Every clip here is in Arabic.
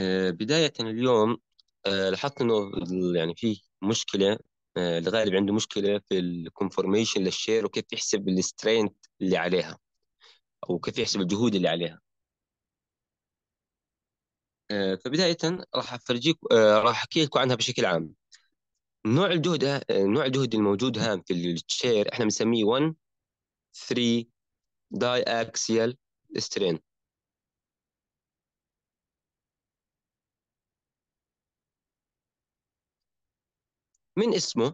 آه، بداية اليوم آه، لاحظت انه يعني في مشكلة آه، الغالب عنده مشكلة في الكونفورميشن للشير وكيف يحسب السترينت اللي عليها او كيف يحسب الجهود اللي عليها فبداية راح افرجيك راح احكي لكم عنها بشكل عام نوع الجهد نوع الجهد الموجود هام في الشير احنا بنسميه 1 3 داي اكسيال سترين من اسمه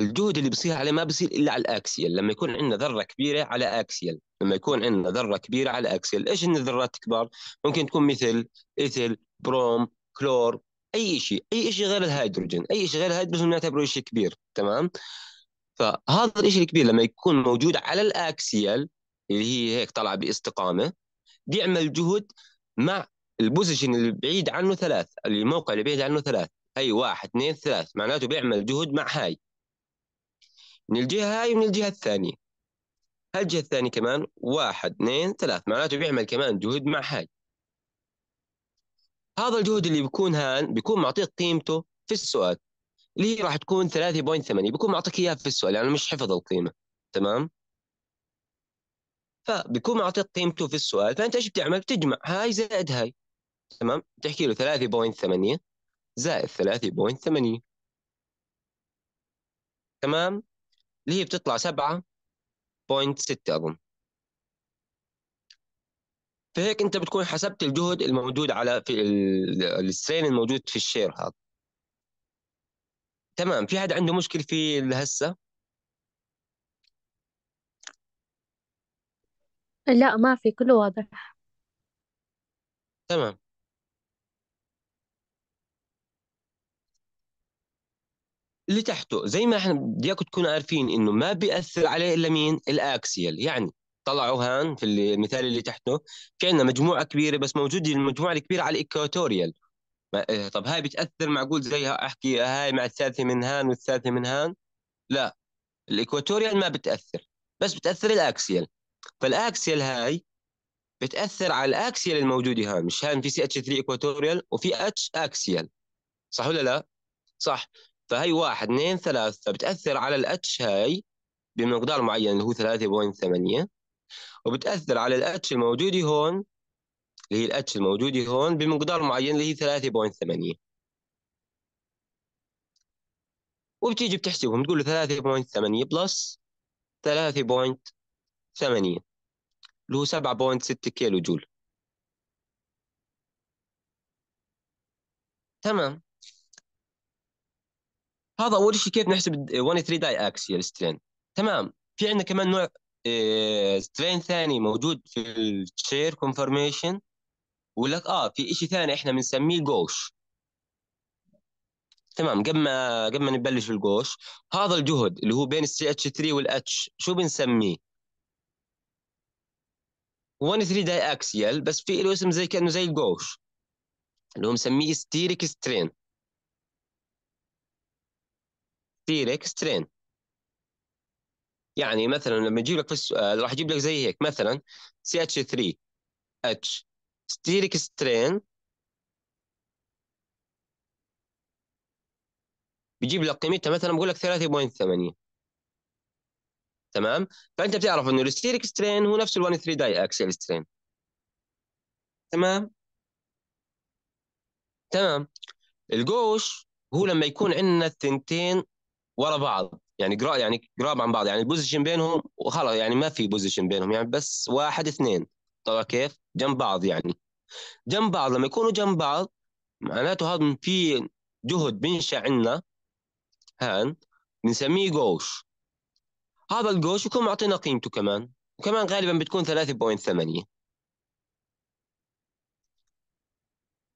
الجهد اللي بصير عليه ما بصير الا على الاكسيال لما يكون عندنا ذره كبيره على اكسيال لما يكون عندنا ذره كبيره على اكسيال ايش ان الذرات الكبار ممكن تكون مثل ايثل بروم كلور اي شيء اي شيء غير الهيدروجين اي شيء غير الهيدروجين نعتبره شيء كبير تمام فهذا الشيء الكبير لما يكون موجود على الاكسيال اللي هي هيك طالعه باستقامه بيعمل جهد مع البوزيشن اللي بعيد عنه ثلاث الموقع اللي بعيد عنه ثلاث هي واحد اثنين ثلاث معناته بيعمل جهد مع هاي من الجهة هاي ومن الجهة الثانية هالجهة الثانية كمان واحد اثنين ثلاث معناته بيعمل كمان جهد مع هاي هذا الجهد اللي بيكون هان بيكون معطيك قيمته في السؤال اللي هي راح تكون 3.8 بيكون معطيك اياها في السؤال يعني مش حفظ القيمه تمام فبيكون معطيك قيمته في السؤال فانت ايش بتعمل بتجمع هاي زائد هاي تمام بتحكي له 3.8 زائد 3.8 تمام اللي هي بتطلع 7.6 أظن فهيك أنت بتكون حسبت الجهد الموجود على في السترين الموجود في الشير هذا تمام في حد عنده مشكلة في هسه لا ما في كله واضح تمام اللي تحته زي ما احنا بديكم تكونوا عارفين انه ما بياثر عليه الا مين الاكسيال يعني طلعوا هان في المثال اللي تحته كان مجموعه كبيره بس موجوده المجموعه الكبيره على الايكواتوريال إيه، طب هاي بتاثر معقول زي احكي هاي مع الثالثه من هان والثالثه من هان لا الايكواتوريال ما بتاثر بس بتاثر الاكسيال فالاكسيال هاي بتاثر على الاكسيال الموجوده هان مش هان في سي اتش 3 ايكواتوريال وفي اتش اكسيال صح ولا لا صح فهي واحد اثنين ثلاثة بتأثر على الاتش هاي بمقدار معين اللي هو 3.8 وبتأثر على الاتش الموجودة هون اللي هي الاتش الموجودة هون بمقدار معين اللي هي 3.8 وبتيجي بتحسبهم تقول له 3.8 بلس 3.8 اللي هو 7.6 كيلو جول تمام هذا اول شيء كيف نحسب 1 3 داي اكسيال سترين تمام في عندنا كمان نوع سترين آه، ثاني موجود في الشير كونفرميشن ولك اه في شيء ثاني احنا بنسميه جوش تمام قبل ما قبل ما نبلش بالجوش هذا الجهد اللي هو بين السي اتش 3 والاتش شو بنسميه 1 3 داي اكسيال بس في له اسم زي كانه زي الجوش اللي هو مسميه ستيريك سترين ديريك سترين يعني مثلا لما يجيب لك في السؤال آه، راح يجيب لك زي هيك مثلا سي اتش 3 اتش ستيريك سترين بيجيب لك قيمتها مثلا بقول لك 3.8 تمام فانت بتعرف انه الستيريك سترين هو نفس ال 3 داي اكسل سترين تمام تمام الجوش هو لما يكون عندنا الثنتين ورا بعض يعني قرا يعني قراب عن بعض يعني البوزيشن بينهم وخلاص يعني ما في بوزيشن بينهم يعني بس واحد اثنين طبعا كيف جنب بعض يعني جنب بعض لما يكونوا جنب بعض معناته هذا في جهد بينشا عندنا هان بنسميه جوش هذا الجوش يكون معطينا قيمته كمان وكمان غالبا بتكون 3.8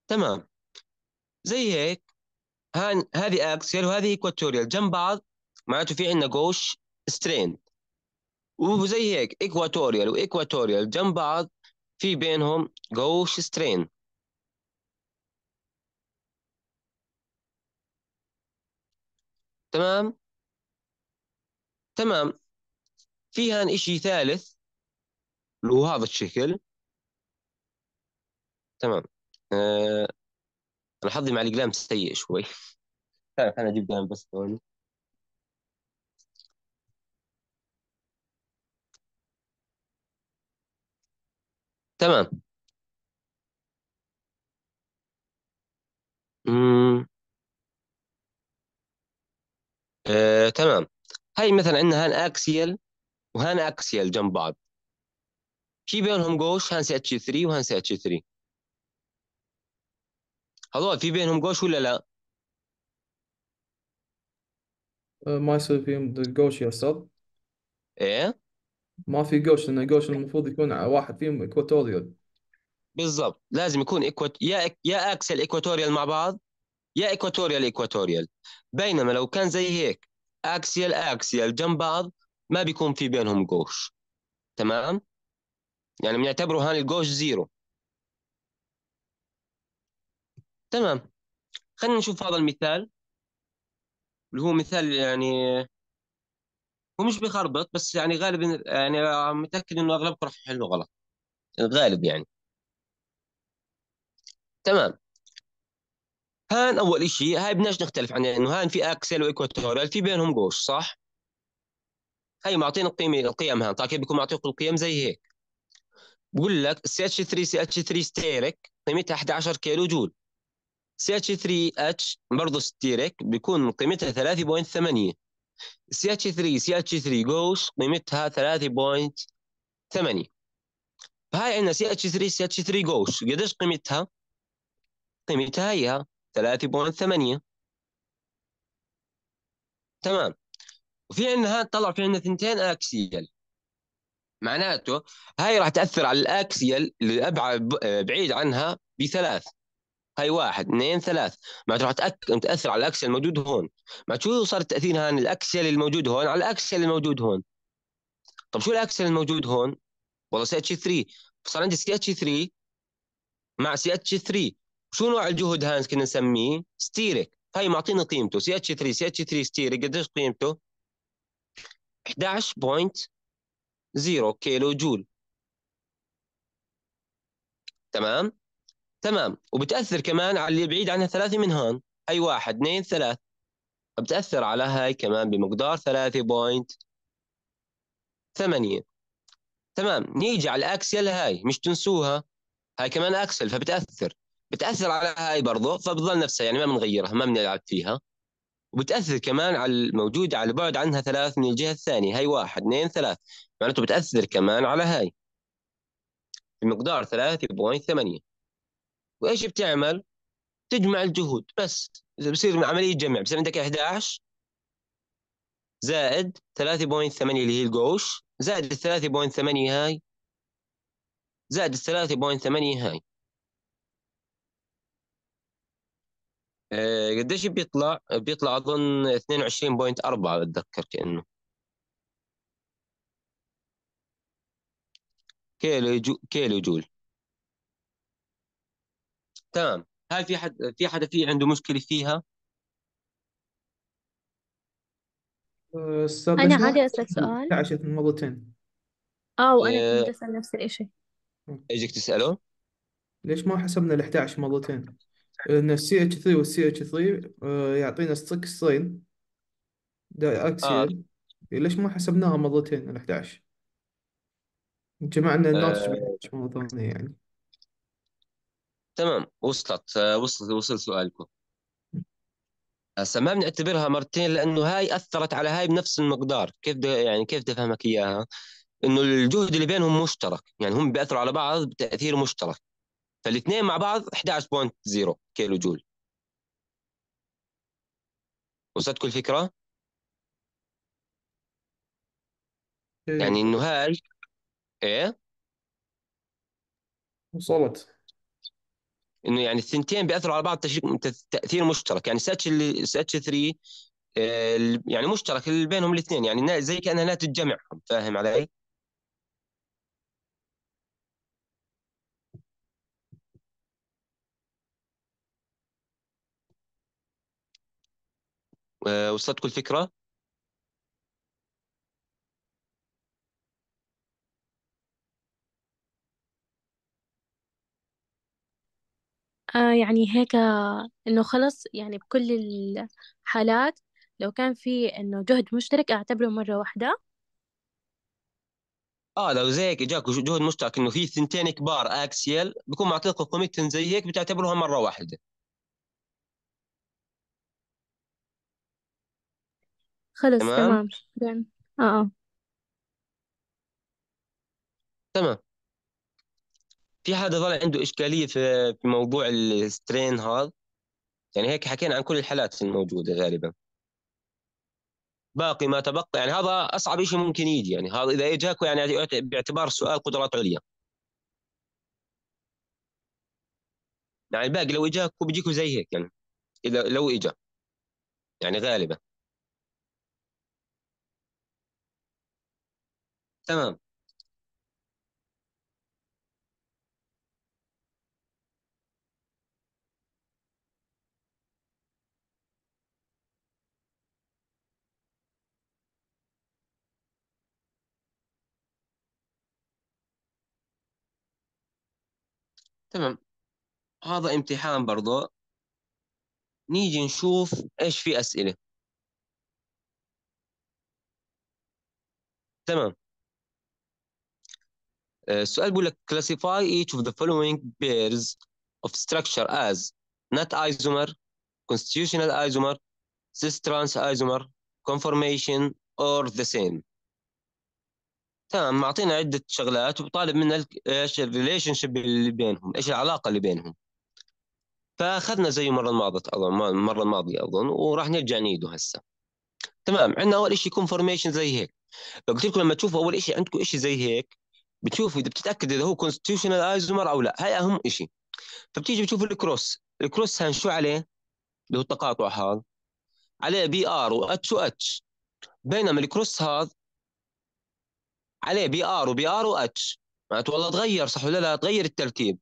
تمام زي هيك هان هذه اكسيال وهذه ايكواتوريال جنب بعض معناته في عندنا جوش سترين وزي هيك ايكواتوريال وايكواتوريال جنب بعض في بينهم جوش سترين تمام تمام في هان اشي ثالث اللي هو هذا الشكل تمام آه انا حظي مع الاقلام سيء شوي تعرف انا اجيب دائما بس ثواني تمام امم آه، تمام هاي مثلا عندنا هان اكسيال وهان اكسيال جنب بعض في بينهم جوش هان سي اتش 3 وهان سي اتش 3 هذول في بينهم جوش ولا لا؟ أه، ما يصير فيهم جوش يا استاذ ايه ما في جوش لان جوش المفروض يكون واحد فيهم اكواتوريال بالضبط لازم يكون إكوات... يا إك... يا اكسل اكواتوريال مع بعض يا اكواتوريال اكواتوريال بينما لو كان زي هيك اكسيال اكسيال جنب بعض ما بيكون في بينهم جوش تمام يعني بنعتبره هان الجوش زيرو تمام خلينا نشوف هذا المثال اللي هو مثال يعني هو مش بيخربط بس يعني غالبا يعني متاكد انه اغلبكم راح يحلوا غلط الغالب يعني تمام هان اول شيء هاي بدناش نختلف عنها انه هان في اكسل وايكواتوريال في بينهم قوس صح هاي معطينا القيمه القيم هان طيب بيكون معطيكم القيم زي هيك بقول لك ch 3 ch 3 ستيرك قيمتها 11 كيلو جول سي اتش 3 اتش برضه ستيريك بيكون قيمتها 3.8 سي اتش 3 سي اتش 3 جوز قيمتها 3.8 فهي عندنا سي اتش 3 سي اتش 3 جوز قديش قيمتها؟ قيمتها هي 3.8 تمام وفي عندنا هاد طلع في عندنا ثنتين اكسيال معناته هاي راح تاثر على الاكسيال اللي أبعد بعيد عنها بثلاث هاي واحد اثنين ثلاث معناته راح تاثر على الاكسل الموجود هون معناته شو صار التاثير هان الاكسل الموجود هون على الاكسل الموجود هون طب شو الاكسل الموجود هون والله سي اتش 3 صار عندي سي اتش 3 مع سي اتش 3 شو نوع الجهد هان كنا نسميه ستيريك هاي معطينا قيمته سي اتش 3 سي اتش 3 ستيرك قديش قيمته 11.0 كيلو جول تمام تمام وبتاثر كمان على اللي بعيد عنها ثلاثه من هون هي واحد اثنين ثلاث بتاثر على هاي كمان بمقدار 3.8 تمام نيجي على الاكسيال هاي مش تنسوها هاي كمان اكسل فبتاثر بتاثر على هاي برضه فبتظل نفسها يعني ما بنغيرها ما بنلعب فيها وبتاثر كمان على الموجوده على بعد عنها ثلاث من الجهه الثانيه هاي واحد اثنين ثلاث معناته بتاثر كمان على هاي بمقدار 3.8 وايش بتعمل؟ تجمع الجهود بس بصير عمليه جمع بصير عندك 11 زائد 3.8 اللي هي القوش زائد ال 3.8 هاي زائد ال 3.8 هاي أه قديش بيطلع؟ بيطلع اظن 22.4 بتذكر كانه كيلو جو كيلو جول تمام هل في حد في حدا في عنده مشكلة فيها؟ آه، أنا عادي اسالك سؤال انتعشت مرتين آه وأنا آه، كنت أسأل نفس الإشي اجيك تسأله؟ ليش ما حسبنا ال 11 مرتين؟ لأن السي CH3 والسي اتش 3 آه، يعطينا دا اكسيل اه إيه، ليش ما حسبناها مرتين ال 11؟ جمعنا الناتج آه، مرة ثانية يعني تمام وصلت آه، وصلت وصل سؤالكم هسه آه، ما بنعتبرها مرتين لانه هاي اثرت على هاي بنفس المقدار كيف يعني كيف بدي افهمك اياها انه الجهد اللي بينهم مشترك يعني هم بياثروا على بعض بتاثير مشترك فالاثنين مع بعض 11.0 كيلو جول وصلتكم الفكره إيه. يعني انه هاي ايه وصلت انه يعني الثنتين بياثروا على بعض تاثير مشترك يعني ساتش اللي ساتش 3 آه، يعني مشترك بينهم الاثنين يعني زي كانها ناتج جمع فاهم علي؟ آه، وصلتكم الفكره؟ آه يعني هيك إنه خلص يعني بكل الحالات لو كان في إنه جهد مشترك أعتبره مرة واحدة اه لو زيك اجاك جهد مشترك انه في ثنتين كبار اكسيال بكون معطيك قيمتهم زي هيك بتعتبرها مره واحده خلص تمام تمام شكرا آه, آه. تمام في حدا ظل عنده اشكاليه في في موضوع السترين هذا يعني هيك حكينا عن كل الحالات الموجوده غالبا باقي ما تبقى يعني هذا اصعب شيء ممكن يجي يعني هذا اذا اجاك يعني باعتبار السؤال قدرات عليا يعني الباقي لو اجاك بيجيكوا زي هيك يعني اذا لو اجا يعني غالبا تمام تمام هذا امتحان برضه نيجي نشوف ايش في اسئله تمام السؤال بيقول لك classify each of the following pairs of structure as not isomer constitutional isomer cis trans isomer conformation or the same تمام معطينا عده شغلات وطالب منا ايش الريليشن شيب اللي بينهم ايش العلاقه اللي بينهم فاخذنا زي المره الماضيه اظن المره الماضيه اظن وراح نرجع نعيده هسه تمام عندنا اول شيء كونفورميشن زي هيك قلت لكم لما تشوفوا اول شيء عندكم شيء زي هيك بتشوفوا اذا بتتاكد اذا هو كونستيوشنال ايزومر او لا هاي اهم شيء فبتيجي بتشوف الكروس الكروس هان شو عليه اللي هو التقاطع هذا عليه بي ار واتش واتش بينما الكروس هذا عليه بي ار وبي ار واتش معناته والله تغير صح ولا لا تغير الترتيب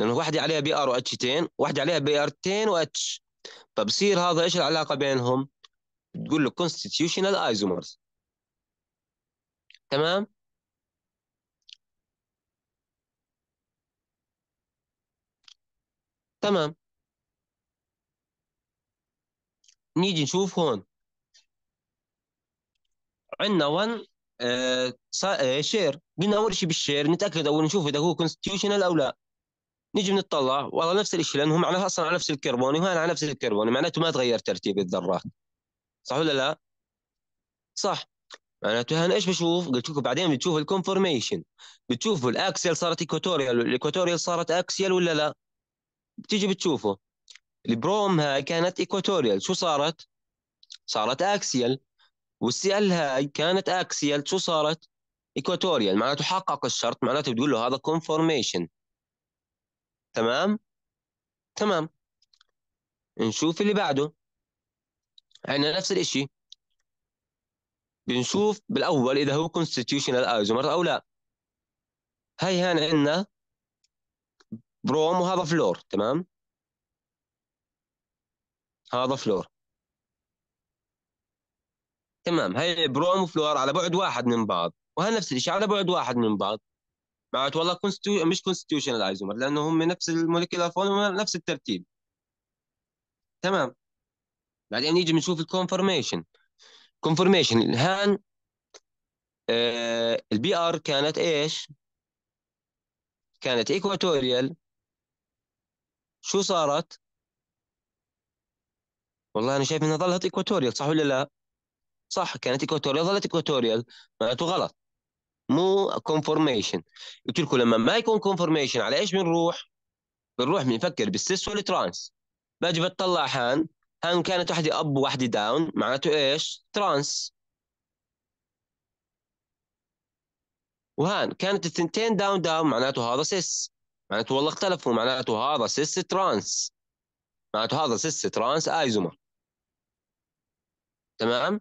لانه واحده عليها بي ار واتشتين واحده عليها بي ار تين واتش فبصير هذا ايش العلاقه بينهم تقول له كونستيتيوشنال ايزومرز تمام تمام نيجي نشوف هون عندنا 1 شير آه، آه، قلنا اول شيء بالشير نتاكد اول نشوف اذا هو كونستيوشنال او لا نجي بنطلع والله نفس الشيء لانهم على اصلا على نفس الكربوني وهنا على نفس الكربوني معناته ما تغير ترتيب الذرات صح ولا لا؟ صح معناته هنا ايش بشوف؟ قلت لكم بعدين بتشوف الكونفورميشن بتشوفوا الاكسيال صارت ايكوتوريال الايكوتوريال صارت اكسيال ولا لا؟ بتيجي بتشوفه البروم هاي كانت ايكوتوريال شو صارت؟ صارت اكسيال والسي ال هاي كانت اكسيال شو صارت؟ ايكواتوريال معناته حقق الشرط معناته بتقول له هذا كونفورميشن تمام؟ تمام نشوف اللي بعده عندنا نفس الشيء بنشوف بالاول اذا هو constitutional ايزومر او لا هاي هان عندنا بروم وهذا فلور تمام هذا فلور تمام هي بروم وفلور على بعد واحد من بعض وهي نفس الشيء على بعد واحد من بعض معناته والله كونستو... مش كونستيوشنال ايزومر لانه هم نفس الموليكيولار فورم نفس الترتيب تمام بعدين نيجي بنشوف الكونفورميشن كونفورميشن هان آه، البي ار كانت ايش؟ كانت ايكواتوريال شو صارت؟ والله انا شايف انها ظلت ايكواتوريال صح ولا لا؟ صح كانت ايكواتوريال ظلت ايكواتوريال معناته غلط مو كونفورميشن قلت لكم لما ما يكون كونفورميشن على ايش بنروح؟ بنروح بنفكر بالسيس والترانس باجي بتطلع هان هان كانت وحده اب وحده داون معناته ايش؟ ترانس وهان كانت الثنتين داون داون معناته هذا سيس معناته والله اختلفوا معناته هذا سيس ترانس معناته هذا سيس ترانس ايزومر تمام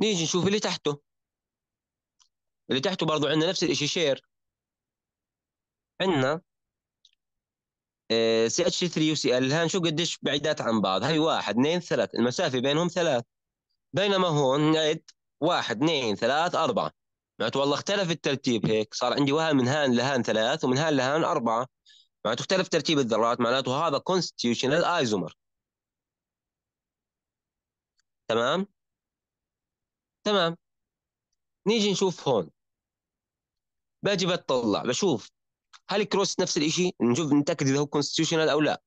نيجي نشوف اللي تحته اللي تحته برضو عندنا نفس الشيء شير عندنا سي اتش 3 وسي ال هان شو قديش بعيدات عن بعض هي واحد اثنين ثلاث المسافة بينهم ثلاث بينما هون نعد واحد اثنين ثلاث أربعة معناته والله اختلف الترتيب هيك صار عندي وهان من هان لهان ثلاث ومن هان لهان أربعة معناته اختلف ترتيب الذرات معناته هذا كونستيوشنال ايزومر تمام تمام نيجي نشوف هون باجي بتطلع بشوف هل الكروس نفس الشيء نشوف نتاكد اذا هو كونستيوشنال او لا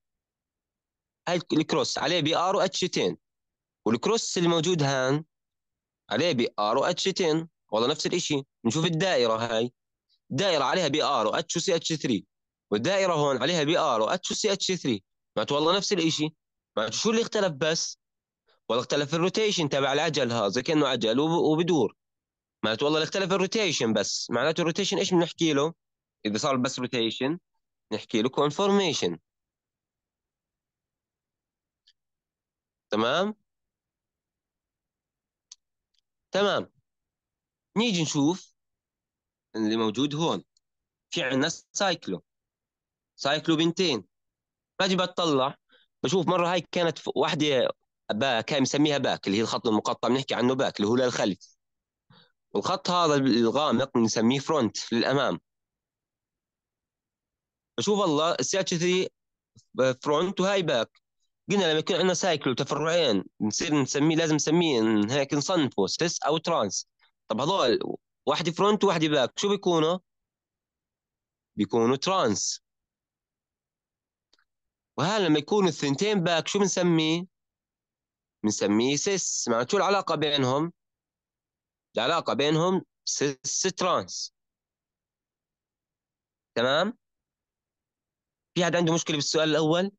هل الكروس عليه بي ار واتش 2 والكروس اللي موجود هان عليه بي ار واتش 2 والله نفس الشيء نشوف الدائره هاي دائره عليها بي ار واتش وسي اتش 3 والدائره هون عليها بي ار واتش وسي اتش 3 معناته والله نفس الشيء معناته شو اللي اختلف بس والله اختلف الروتيشن تبع العجل هذا كانه عجل وبدور معناته والله اختلف الروتيشن بس معناته الروتيشن ايش بنحكي له اذا صار بس روتيشن نحكي له كونفورميشن تمام تمام نيجي نشوف اللي موجود هون في عندنا سايكلو سايكلو بنتين باجي بطلع بشوف مره هاي كانت واحده باك هاي مسميها باك اللي هي الخط المقطع بنحكي عنه باك اللي هو للخلف والخط هذا الغامق بنسميه فرونت للامام بشوف والله السي اتش 3 فرونت وهاي باك قلنا لما يكون عندنا سايكل وتفرعين بنصير نسميه لازم نسميه هيك نصنفه سيس او ترانس طب هذول واحد فرونت وواحد باك شو بيكونوا؟ بيكونوا ترانس وهلا لما يكونوا الثنتين باك شو بنسميه؟ بنسميه سيس معناته العلاقة بينهم العلاقة بينهم سيس ترانس تمام في حد عنده مشكلة بالسؤال الأول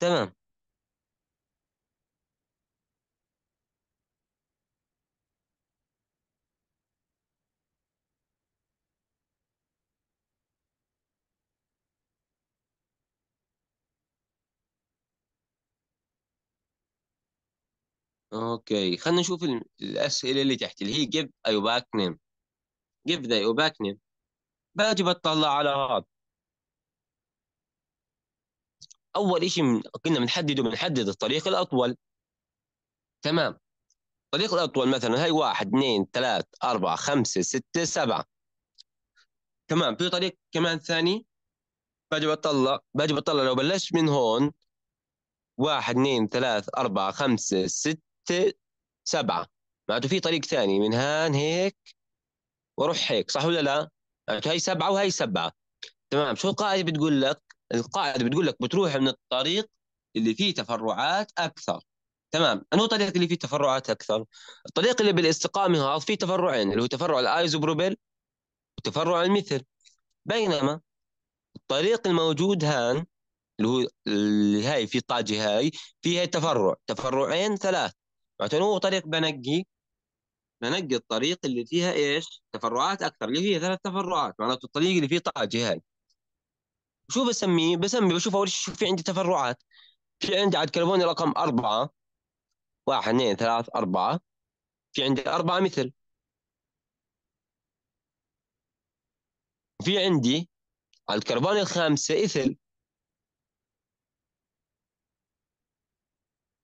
تمام اوكي خلينا نشوف الاسئله اللي تحت اللي هي give a نيم name give the opaque name باجي بطلع على هذا اول شيء من... كنا بنحدده بنحدد الطريق الاطول تمام الطريق الاطول مثلا هي واحد اثنين ثلاث اربعة خمسة ستة سبعة تمام في طريق كمان ثاني باجي بطلع باجي بطلع لو بلشت من هون واحد اثنين ثلاث أربعة خمسة ستة سبعة معناته في طريق ثاني من هان هيك واروح هيك صح ولا لا؟ معناته هي سبعة وهي سبعة تمام شو القاعدة بتقول لك؟ القاعده بتقول لك بتروح من الطريق اللي فيه تفرعات اكثر تمام انه الطريق اللي فيه تفرعات اكثر الطريق اللي بالاستقامه هذا فيه تفرعين اللي هو تفرع الايزوبروبيل وتفرع المثل بينما الطريق الموجود هان اللي هو اللي هاي في طاجي هاي فيها تفرع تفرعين ثلاث معناته هو طريق بنقي بنقي الطريق اللي فيها ايش؟ تفرعات اكثر اللي فيها ثلاث تفرعات معناته الطريق اللي فيه طاجي هاي شو بسميه؟ بسمي بشوف اول شيء في عندي تفرعات في عندي على الكربون رقم أربعة واحد اثنين ثلاث أربعة في عندي أربعة مثل في عندي على الكربون الخامسة إثل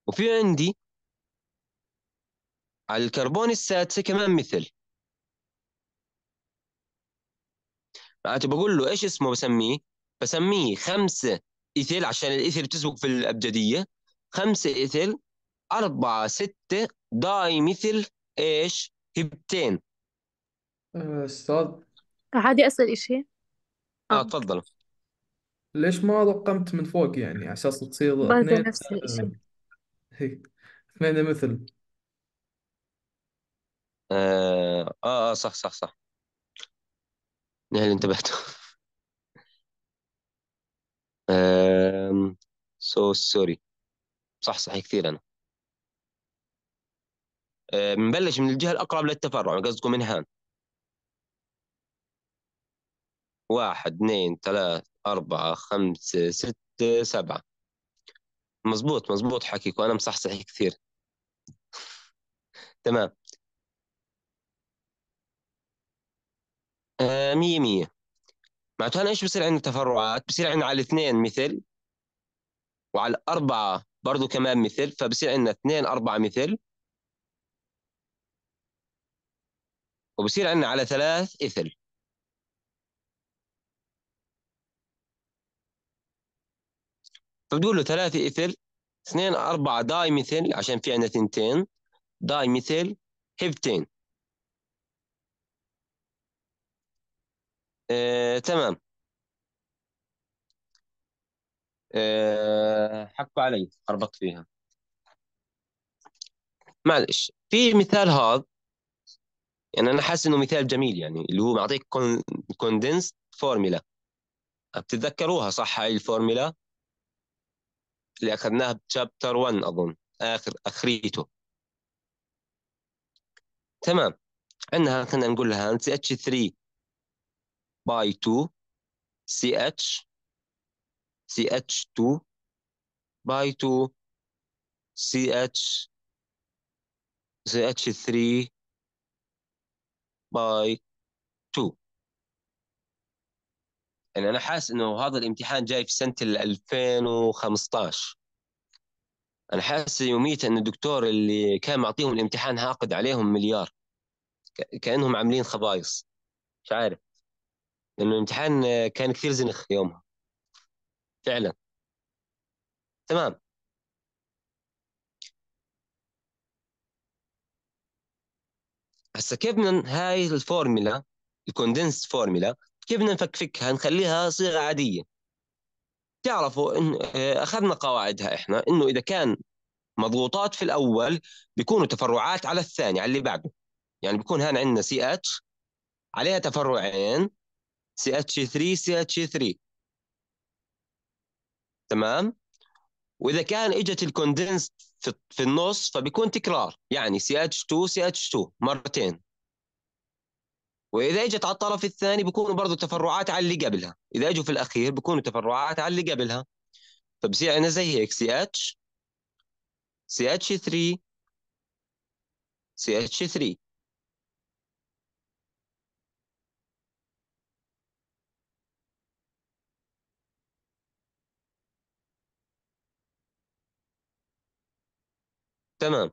وفي عندي على الكربون السادسة كمان مثل معناته بقول له ايش اسمه بسميه بسميه خمسة إيثيل عشان الإيثيل بتسبق في الأبجدية خمسة إيثيل أربعة ستة داي مثل إيش هبتين أستاذ عادي أسأل إشي آه تفضل ليش ما رقمت من فوق يعني على أساس تصير اثنين نفس الإشي آه، اثنين مثل آه،, آه آه صح صح صح نهل انتبهت um, so صح صحصحي كثير أنا آه، بنبلش من الجهة الأقرب للتفرع قصدكم من هان واحد اثنين ثلاث أربعة خمسة ستة سبعة مزبوط مزبوط حكيك وأنا مصحصح كثير تمام آه مية مية معناته انا ايش بصير عندنا تفرعات بصير عندنا على الاثنين مثل وعلى الأربعة برضو كمان مثل فبصير عندنا اثنين أربعة مثل وبصير عندنا على ثلاث إثل فبتقول له ثلاثة إثل اثنين أربعة داي مثل عشان في عندنا ثنتين داي مثل هبتين آه، تمام آه، حكوا علي اربط فيها معلش في مثال هذا يعني انا حاسس انه مثال جميل يعني اللي هو معطيك كوندنس فورميلا بتتذكروها صح هاي الفورميلا اللي اخذناها بشابتر 1 اظن اخر اخريته تمام عندنا خلينا نقول لها سي اتش 3 باي 2 CH ch 2 باي 2 CH ch 3 باي 2 يعني انا حاسس انه هذا الامتحان جاي في سنه 2015 انا حاسس يوميتها ان الدكتور اللي كان معطيهم الامتحان هاقد عليهم مليار كانهم عاملين خبايص مش عارف لأنه الامتحان كان كثير زنخ يومها فعلا تمام هسا كيف بدنا هاي الفورميلا الكوندنس فورميلا كيف بدنا نفكفكها نخليها صيغه عاديه تعرفوا ان آه، اخذنا قواعدها احنا انه اذا كان مضغوطات في الاول بيكونوا تفرعات على الثاني على اللي بعده يعني بيكون هان عندنا سي اتش عليها تفرعين سي اتش 3 سي اتش 3 تمام واذا كان اجت الكوندنس في, في النص فبيكون تكرار يعني سي اتش 2 سي اتش 2 مرتين واذا اجت على الطرف الثاني بيكونوا برضه تفرعات على اللي قبلها اذا اجوا في الاخير بيكونوا تفرعات على اللي قبلها فبصير عندنا زي هيك سي اتش سي اتش 3 سي اتش 3 تمام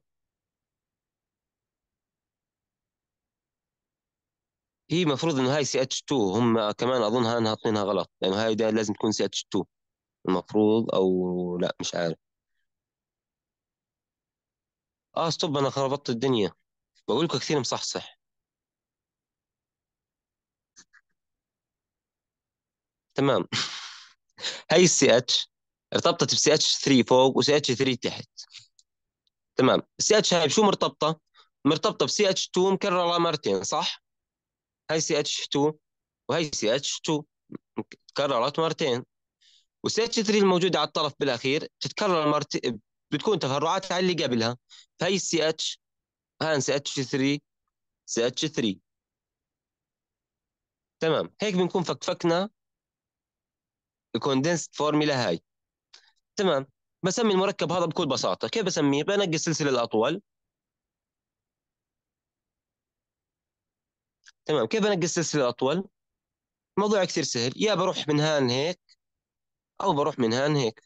هي المفروض انه هاي سي اتش 2 هم كمان اظنها انها حاطينها غلط لانه هاي ده لازم تكون سي اتش 2 المفروض او لا مش عارف اه ستوب انا خربطت الدنيا بقول لكم كثير مصحصح تمام هاي السي اتش ارتبطت بسي اتش 3 فوق وسي اتش 3 تحت تمام سي اتش هاي بشو مرتبطه مرتبطه بسي اتش 2 مكرره مرتين صح هاي سي اتش 2 وهي سي اتش 2 تكررت مرتين وسي اتش 3 الموجوده على الطرف بالاخير تتكرر مرتين بتكون تفرعات على اللي قبلها فهي سي اتش هان سي اتش 3 سي اتش 3 تمام هيك بنكون فكفكنا الكوندنسد فورميلا هاي تمام بسمي المركب هذا بكل بساطه كيف بسميه بنقي السلسله الاطول تمام كيف بنقي السلسله الاطول الموضوع كثير سهل يا بروح من هان هيك او بروح من هان هيك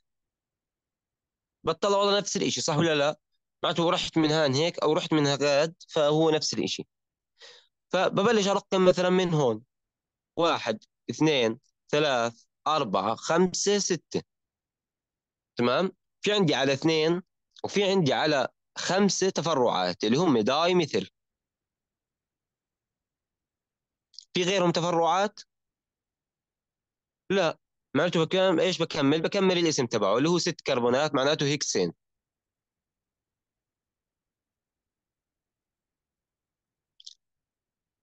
بطلع والله نفس الشيء صح ولا لا معناته رحت من هان هيك او رحت من هكاد فهو نفس الشيء فببلش ارقم مثلا من هون واحد اثنين ثلاث أربعة خمسة ستة تمام في عندي على اثنين وفي عندي على خمسة تفرعات اللي هم داي مثل في غيرهم تفرعات؟ لا معناته بكمل ايش بكمل؟ بكمل الاسم تبعه اللي هو ست كربونات معناته هيكسين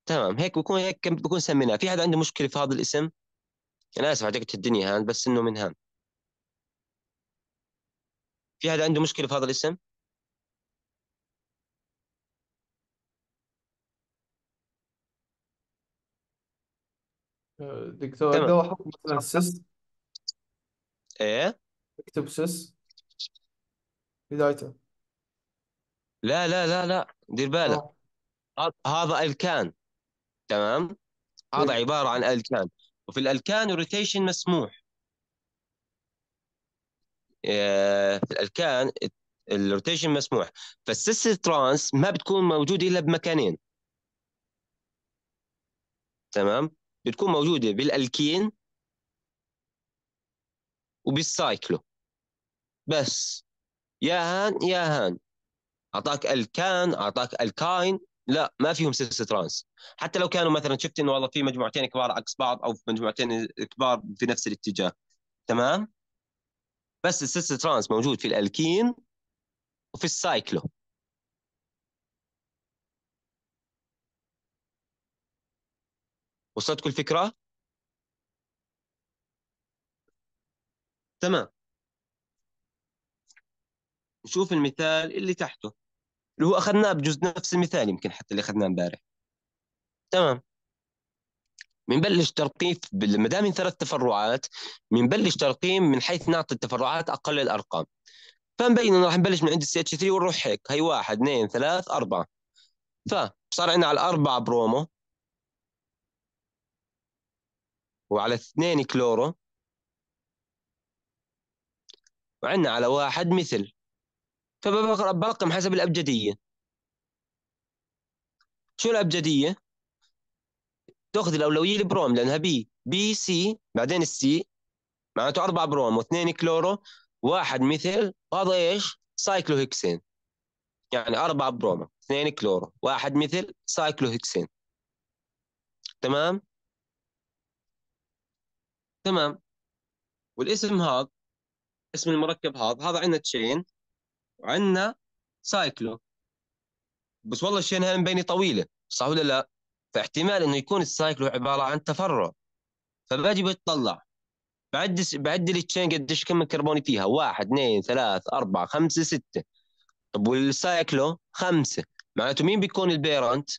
تمام هيك بكون هيك بكون سميناه في حد عنده مشكله في هذا الاسم انا اسف عجقت الدنيا هان بس انه من هان في حد عنده مشكله في هذا الاسم؟ آه، دكتور عنده حكم مثلا سيس ايه اكتب سيس بدايته لا لا لا لا دير بالك آه. هذا الكان تمام هذا إيه. عباره عن الكان وفي الالكان الروتيشن مسموح آه، في الألكان الروتيشن مسموح فالسلسلة ترانس ما بتكون موجودة إلا بمكانين تمام بتكون موجودة بالألكين وبالسايكلو بس يا هان يا هان اعطاك الكان اعطاك الكاين لا ما فيهم سلسله ترانس حتى لو كانوا مثلا شفت انه والله في مجموعتين كبار عكس بعض او في مجموعتين كبار في نفس الاتجاه تمام بس السيس ترانس موجود في الالكين وفي السايكلو وصلتكم الفكره تمام نشوف المثال اللي تحته اللي هو اخذناه بجزء نفس المثال يمكن حتى اللي اخذناه امبارح تمام بنبلش ترقيم ما دام ثلاث تفرعات بنبلش ترقيم من حيث نعطي التفرعات اقل الارقام فمبين انه راح نبلش من عند السي اتش 3 ونروح هيك هي واحد اثنين ثلاث اربعه فصار عندنا على الاربعه برومو وعلى اثنين كلورو وعندنا على واحد مثل فبرقم حسب الأبجدية شو الأبجدية؟ تاخذ الاولويه البروم لانها بي بي سي بعدين السي معناته اربع بروم واثنين كلورو واحد مثل هذا ايش؟ سايكلوهكسين يعني اربع بروم اثنين كلورو واحد مثل سايكلوهكسين تمام؟ تمام والاسم هذا اسم المركب هذا هذا عندنا تشين وعندنا سايكلو بس والله الشين هاي مبينه طويله صح ولا لا؟ فاحتمال انه يكون السايكل عباره عن تفرع فباجي بتطلع بعد بعدل التشين قديش كم كربوني فيها واحد اثنين ثلاث أربعة خمسة ستة طب والسايكلو خمسة معناته مين بيكون البيرنت؟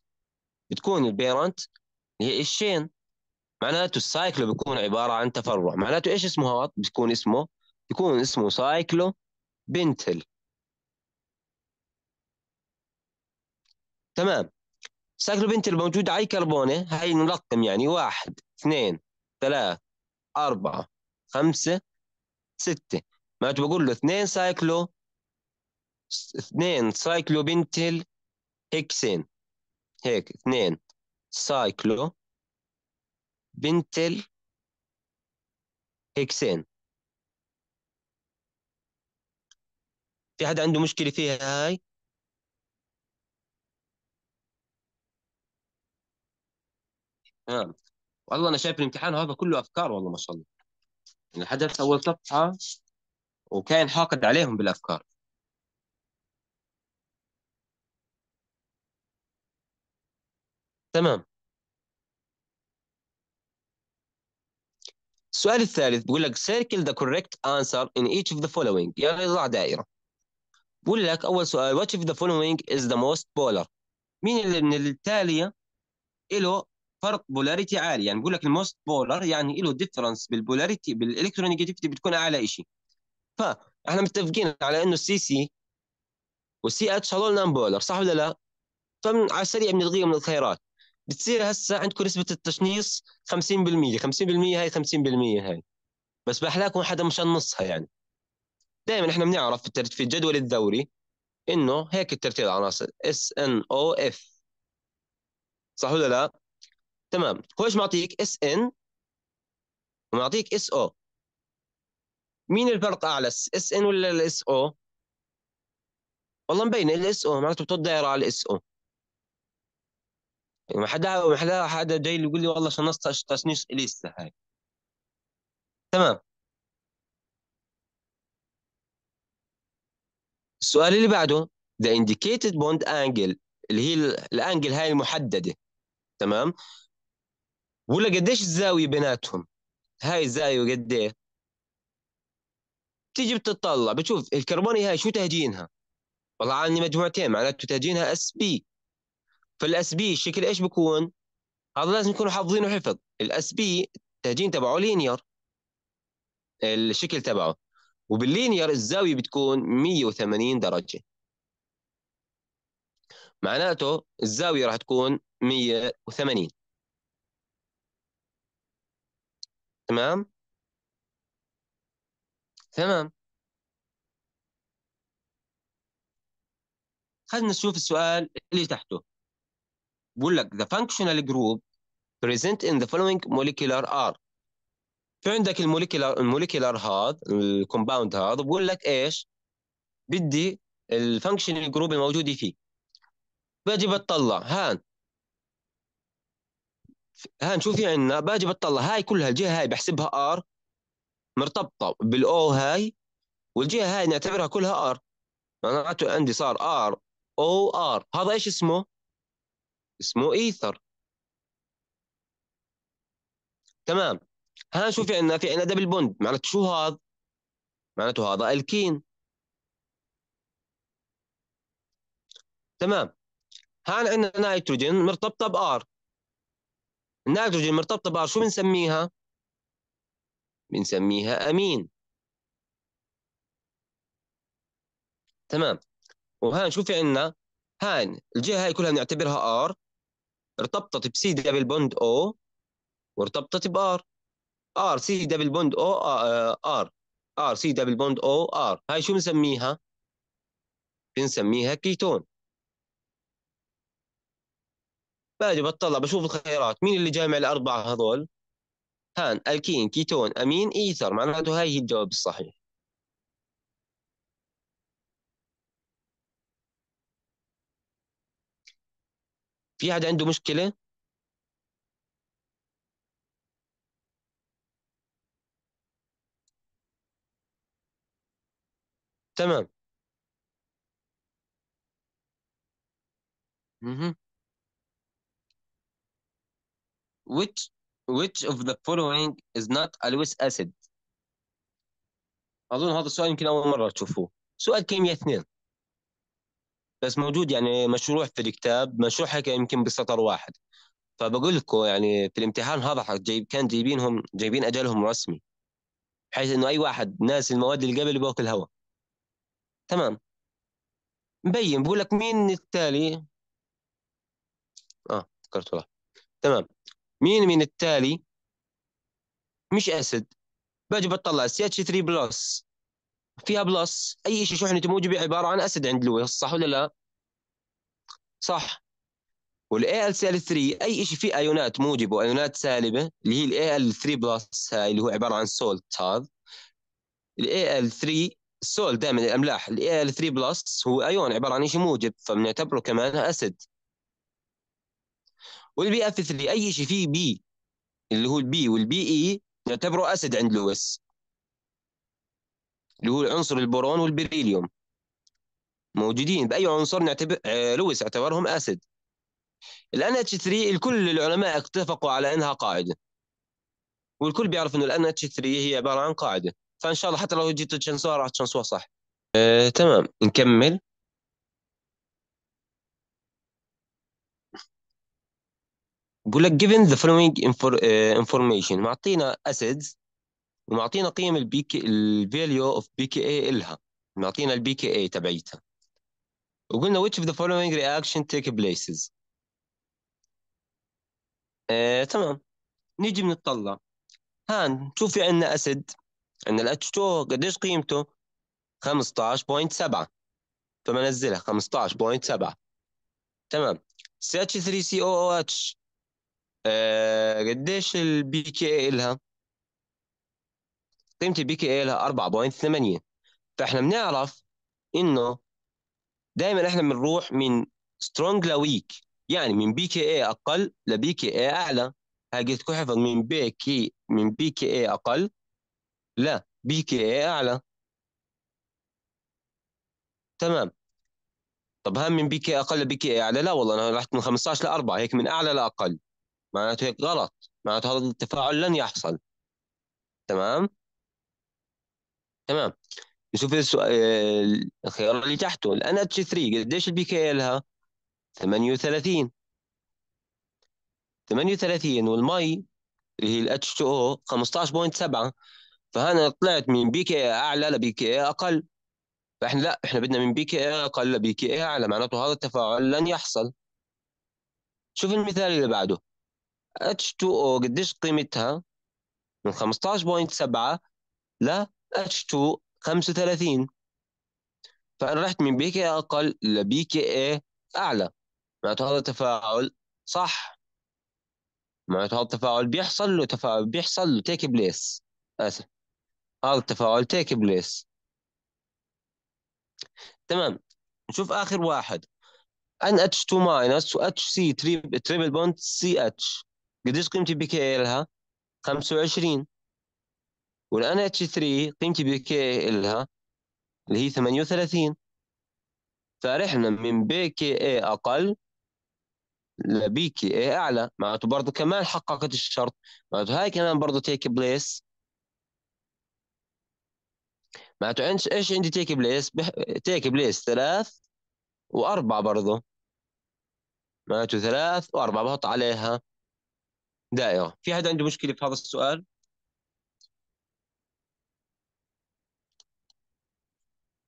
بتكون البيرنت هي الشين معناته السايكلو بيكون عبارة عن تفرع معناته ايش اسمه هات؟ بيكون اسمه بيكون اسمه سايكلو بنتل تمام الساكروبنت الموجود على كربونه هاي نرقم يعني واحد اثنين ثلاث أربعة خمسة ستة ما بقول له اثنين سايكلو اثنين سايكلو بنتل هيكسين هيك اثنين سايكلو بنتل هيكسين في حد عنده مشكلة فيها هاي؟ تمام نعم. والله انا شايف الامتحان هذا كله افكار والله ما شاء الله يعني الحدث اول صفحه وكان حاقد عليهم بالافكار تمام السؤال الثالث بقول لك circle the correct answer in each of the following يعني ضع دائرة بقول لك أول سؤال which of the following is the most polar مين اللي من التالية له فرق بولاريتي عالي يعني بقول لك الموست بولر يعني له ديفرنس بالبولاريتي بالالكترونيجيتيفيتي بتكون اعلى شيء فاحنا متفقين على انه السي سي والسي اتش هذول نان بولر صح ولا لا؟ فمن على السريع بنلغيهم من الخيارات بتصير هسه عندكم نسبه التشنيص 50% 50% هاي 50% هاي بس بحلاكم حدا مشنصها يعني دائما احنا بنعرف في, في الجدول الدوري انه هيك الترتيب العناصر اس ان او اف صح ولا لا؟ تمام ايش معطيك اس ان ومعطيك اس او مين الفرق اعلى اس ان ولا الاس او والله مبينه الاس او معناته بتحط دايره على الاس او يعني ما حدا ما حدا حدا جاي يقول لي والله شنصت تشنيش اليسا هاي تمام السؤال اللي بعده the indicated bond angle اللي هي الانجل هاي المحدده تمام ولا قديش الزاويه بيناتهم هاي الزاويه قد ايه بتيجي بتطلع بتشوف الكربوني هاي شو تهجينها والله عندي مجموعتين معناته تهجينها اس بي فالاس بي الشكل ايش بكون هذا لازم يكونوا حافظينه حفظ الاس بي التهجين تبعه لينير الشكل تبعه وباللينير الزاويه بتكون 180 درجه معناته الزاويه راح تكون 180 تمام تمام خلينا نشوف السؤال اللي تحته بقول لك the functional group present in the following molecular are في عندك الموليكيولار الموليكيولار هذا الكومباوند هذا بقول لك ايش بدي الفانكشنال جروب الموجوده فيه باجي بتطلع هان هان شو في عندنا باجي بطلع هاي كلها الجهه هاي بحسبها ار مرتبطه بالاو هاي والجهه هاي نعتبرها كلها ار معناته عندي صار ار او ار هذا ايش اسمه اسمه ايثر تمام ها شو يعني في عندنا في عندنا دبل بوند معناته شو هذا معناته هذا الكين تمام هان عندنا نيتروجين مرتبطه بار النيتروجين مرتبطه بار شو بنسميها؟ بنسميها امين تمام وهان شو في عندنا؟ هان الجهه هاي كلها بنعتبرها ار ارتبطت بسي دبل بوند او وارتبطت بار ار سي دبل بوند او ار ار سي دبل بوند او ار هاي شو بنسميها؟ بنسميها كيتون باجي بطلع بشوف الخيارات مين اللي جامع الاربعه هذول هان الكين كيتون امين ايثر معناته هاي هي الجواب الصحيح في حد عنده مشكله تمام مهم. which which of the following is not always acid اظن هذا السؤال يمكن اول مره تشوفوه سؤال كيمياء اثنين بس موجود يعني مشروح في الكتاب مشروح هيك يمكن بسطر واحد فبقول لكم يعني في الامتحان هذا جايب كان جايبينهم جايبين اجلهم رسمي بحيث انه اي واحد ناس المواد اللي قبل باكل الهواء تمام مبين بقول لك مين التالي اه فكرت والله تمام مين من التالي مش اسد باجي بطلع سي اتش 3 بلس فيها بلس اي شيء شحنته موجبه عباره عن اسد عند لويس صح ولا لا؟ صح والاي ال سي ال 3 اي شيء فيه ايونات موجبه وايونات سالبه اللي هي الاي ال 3 بلس هاي اللي هو عباره عن سولت هذا الاي ال 3 السول دائما الاملاح الاي ال 3 بلس هو ايون عباره عن شيء موجب فبنعتبره كمان اسيد والبي اف 3 اي شيء فيه بي اللي هو البي والبي e اي نعتبره اسيد عند لويس اللي هو عنصر البورون والبريليوم موجودين باي عنصر نعتبر آه، لويس اعتبرهم اسيد الان اتش 3 الكل العلماء اتفقوا على انها قاعده والكل بيعرف انه الان اتش 3 هي عباره عن قاعده فان شاء الله حتى لو جيت تشنسوها راح تشنسوها صح آه، تمام نكمل بقول لك given the following آه، information معطينا acids ومعطينا قيم البي كي الفاليو اوف بي كي اي الها معطينا البي كي اي تبعيتها وقلنا which of the following reaction take places آه، تمام نيجي بنطلع هان شوف في عندنا اسد عندنا h 2 قديش قيمته 15.7 فبنزلها 15.7 تمام ch 3 cooh آه، قديش البي كي اي لها؟ قيمة البي كي اي لها 4.8 فاحنا بنعرف انه دائما احنا بنروح من سترونج لويك يعني من بي كي اي اقل لبي كي اي اعلى هاي تكون حفظ من بي كي من بي كي اي اقل لا بي كي اي اعلى تمام طب هل من بي كي اقل لبي كي اي اعلى لا والله انا رحت من 15 ل 4 هيك من اعلى لاقل معناته هيك غلط معناته هذا التفاعل لن يحصل تمام تمام نشوف السؤال آه، الخيار اللي تحته الان اتش 3 قديش البي كي لها 38 38 والمي اللي هي الاتش 2 او 15.7 فهنا طلعت من بي كي اعلى لبي كي اقل فاحنا لا احنا بدنا من بي كي اقل لبي كي اعلى معناته هذا التفاعل لن يحصل شوف المثال اللي بعده H2O قديش قيمتها من 15.7 ل H2 35 فأنا رحت من بي كي أقل لبي كي أعلى معناته هذا تفاعل صح معناته هذا التفاعل بيحصل له تفاعل بيحصل له تيك بليس آسف هذا التفاعل تيك بليس تمام نشوف آخر واحد NH2- و HC triple bond CH قديش قيمتي بي كي لها 25 والان اتش 3 قيمتي بي كي لها اللي هي 38 فرحنا من بي كي اي اقل لبي كي اي اعلى معناته برضه كمان حققت الشرط معناته هاي كمان برضه تيك بليس معناته عندي ايش عندي تيك بليس بح... تيك بليس ثلاث واربعه برضه معناته ثلاث واربعه بحط عليها دائرة في حد عنده مشكلة في هذا السؤال؟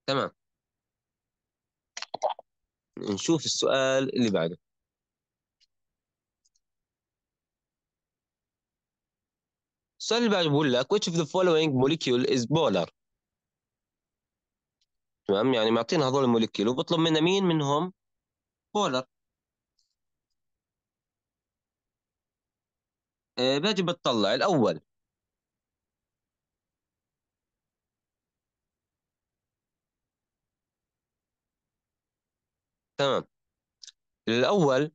تمام نشوف السؤال اللي بعده السؤال اللي بعده بقول لك which of the following molecule is polar تمام يعني معطينا هذول الموليكيول وبطلب منا مين منهم بولر آه، باجي بتطلع الاول تمام الاول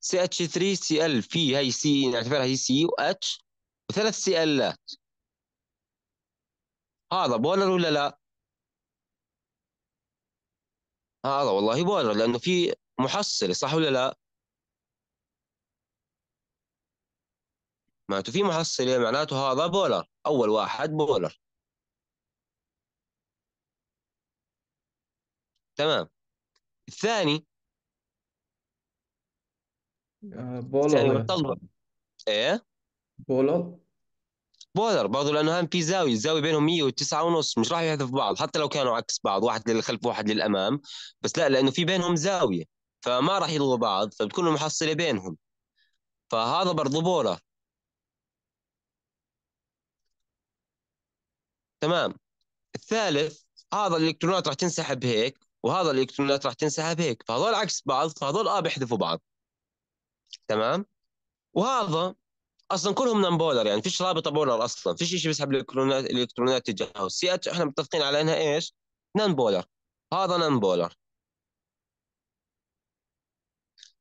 سي اتش 3 سي ال في هي سي نعتبرها هي سي H وثلاث سي الات هذا بولر ولا لا؟ هذا والله بولر لانه في محصله صح ولا لا؟ معناته في محصله يعني معناته هذا بولر اول واحد بولر تمام الثاني آه، بولر الثاني ايه بولر بولر برضه لانه هم في زاويه الزاويه بينهم 109 ونص مش راح يحذف بعض حتى لو كانوا عكس بعض واحد للخلف وواحد للامام بس لا لانه في بينهم زاويه فما راح يلغوا بعض فبتكون المحصله بينهم فهذا برضه بولر تمام الثالث هذا الالكترونات راح تنسحب هيك وهذا الالكترونات راح تنسحب هيك فهذول عكس بعض فهذول اه بيحذفوا بعض تمام وهذا اصلا كلهم نون بولر يعني فيش رابطه بولر اصلا فيش شيء بيسحب الالكترونات الالكترونات تجاهه سي اتش احنا متفقين على انها ايش نون بولر هذا نون بولر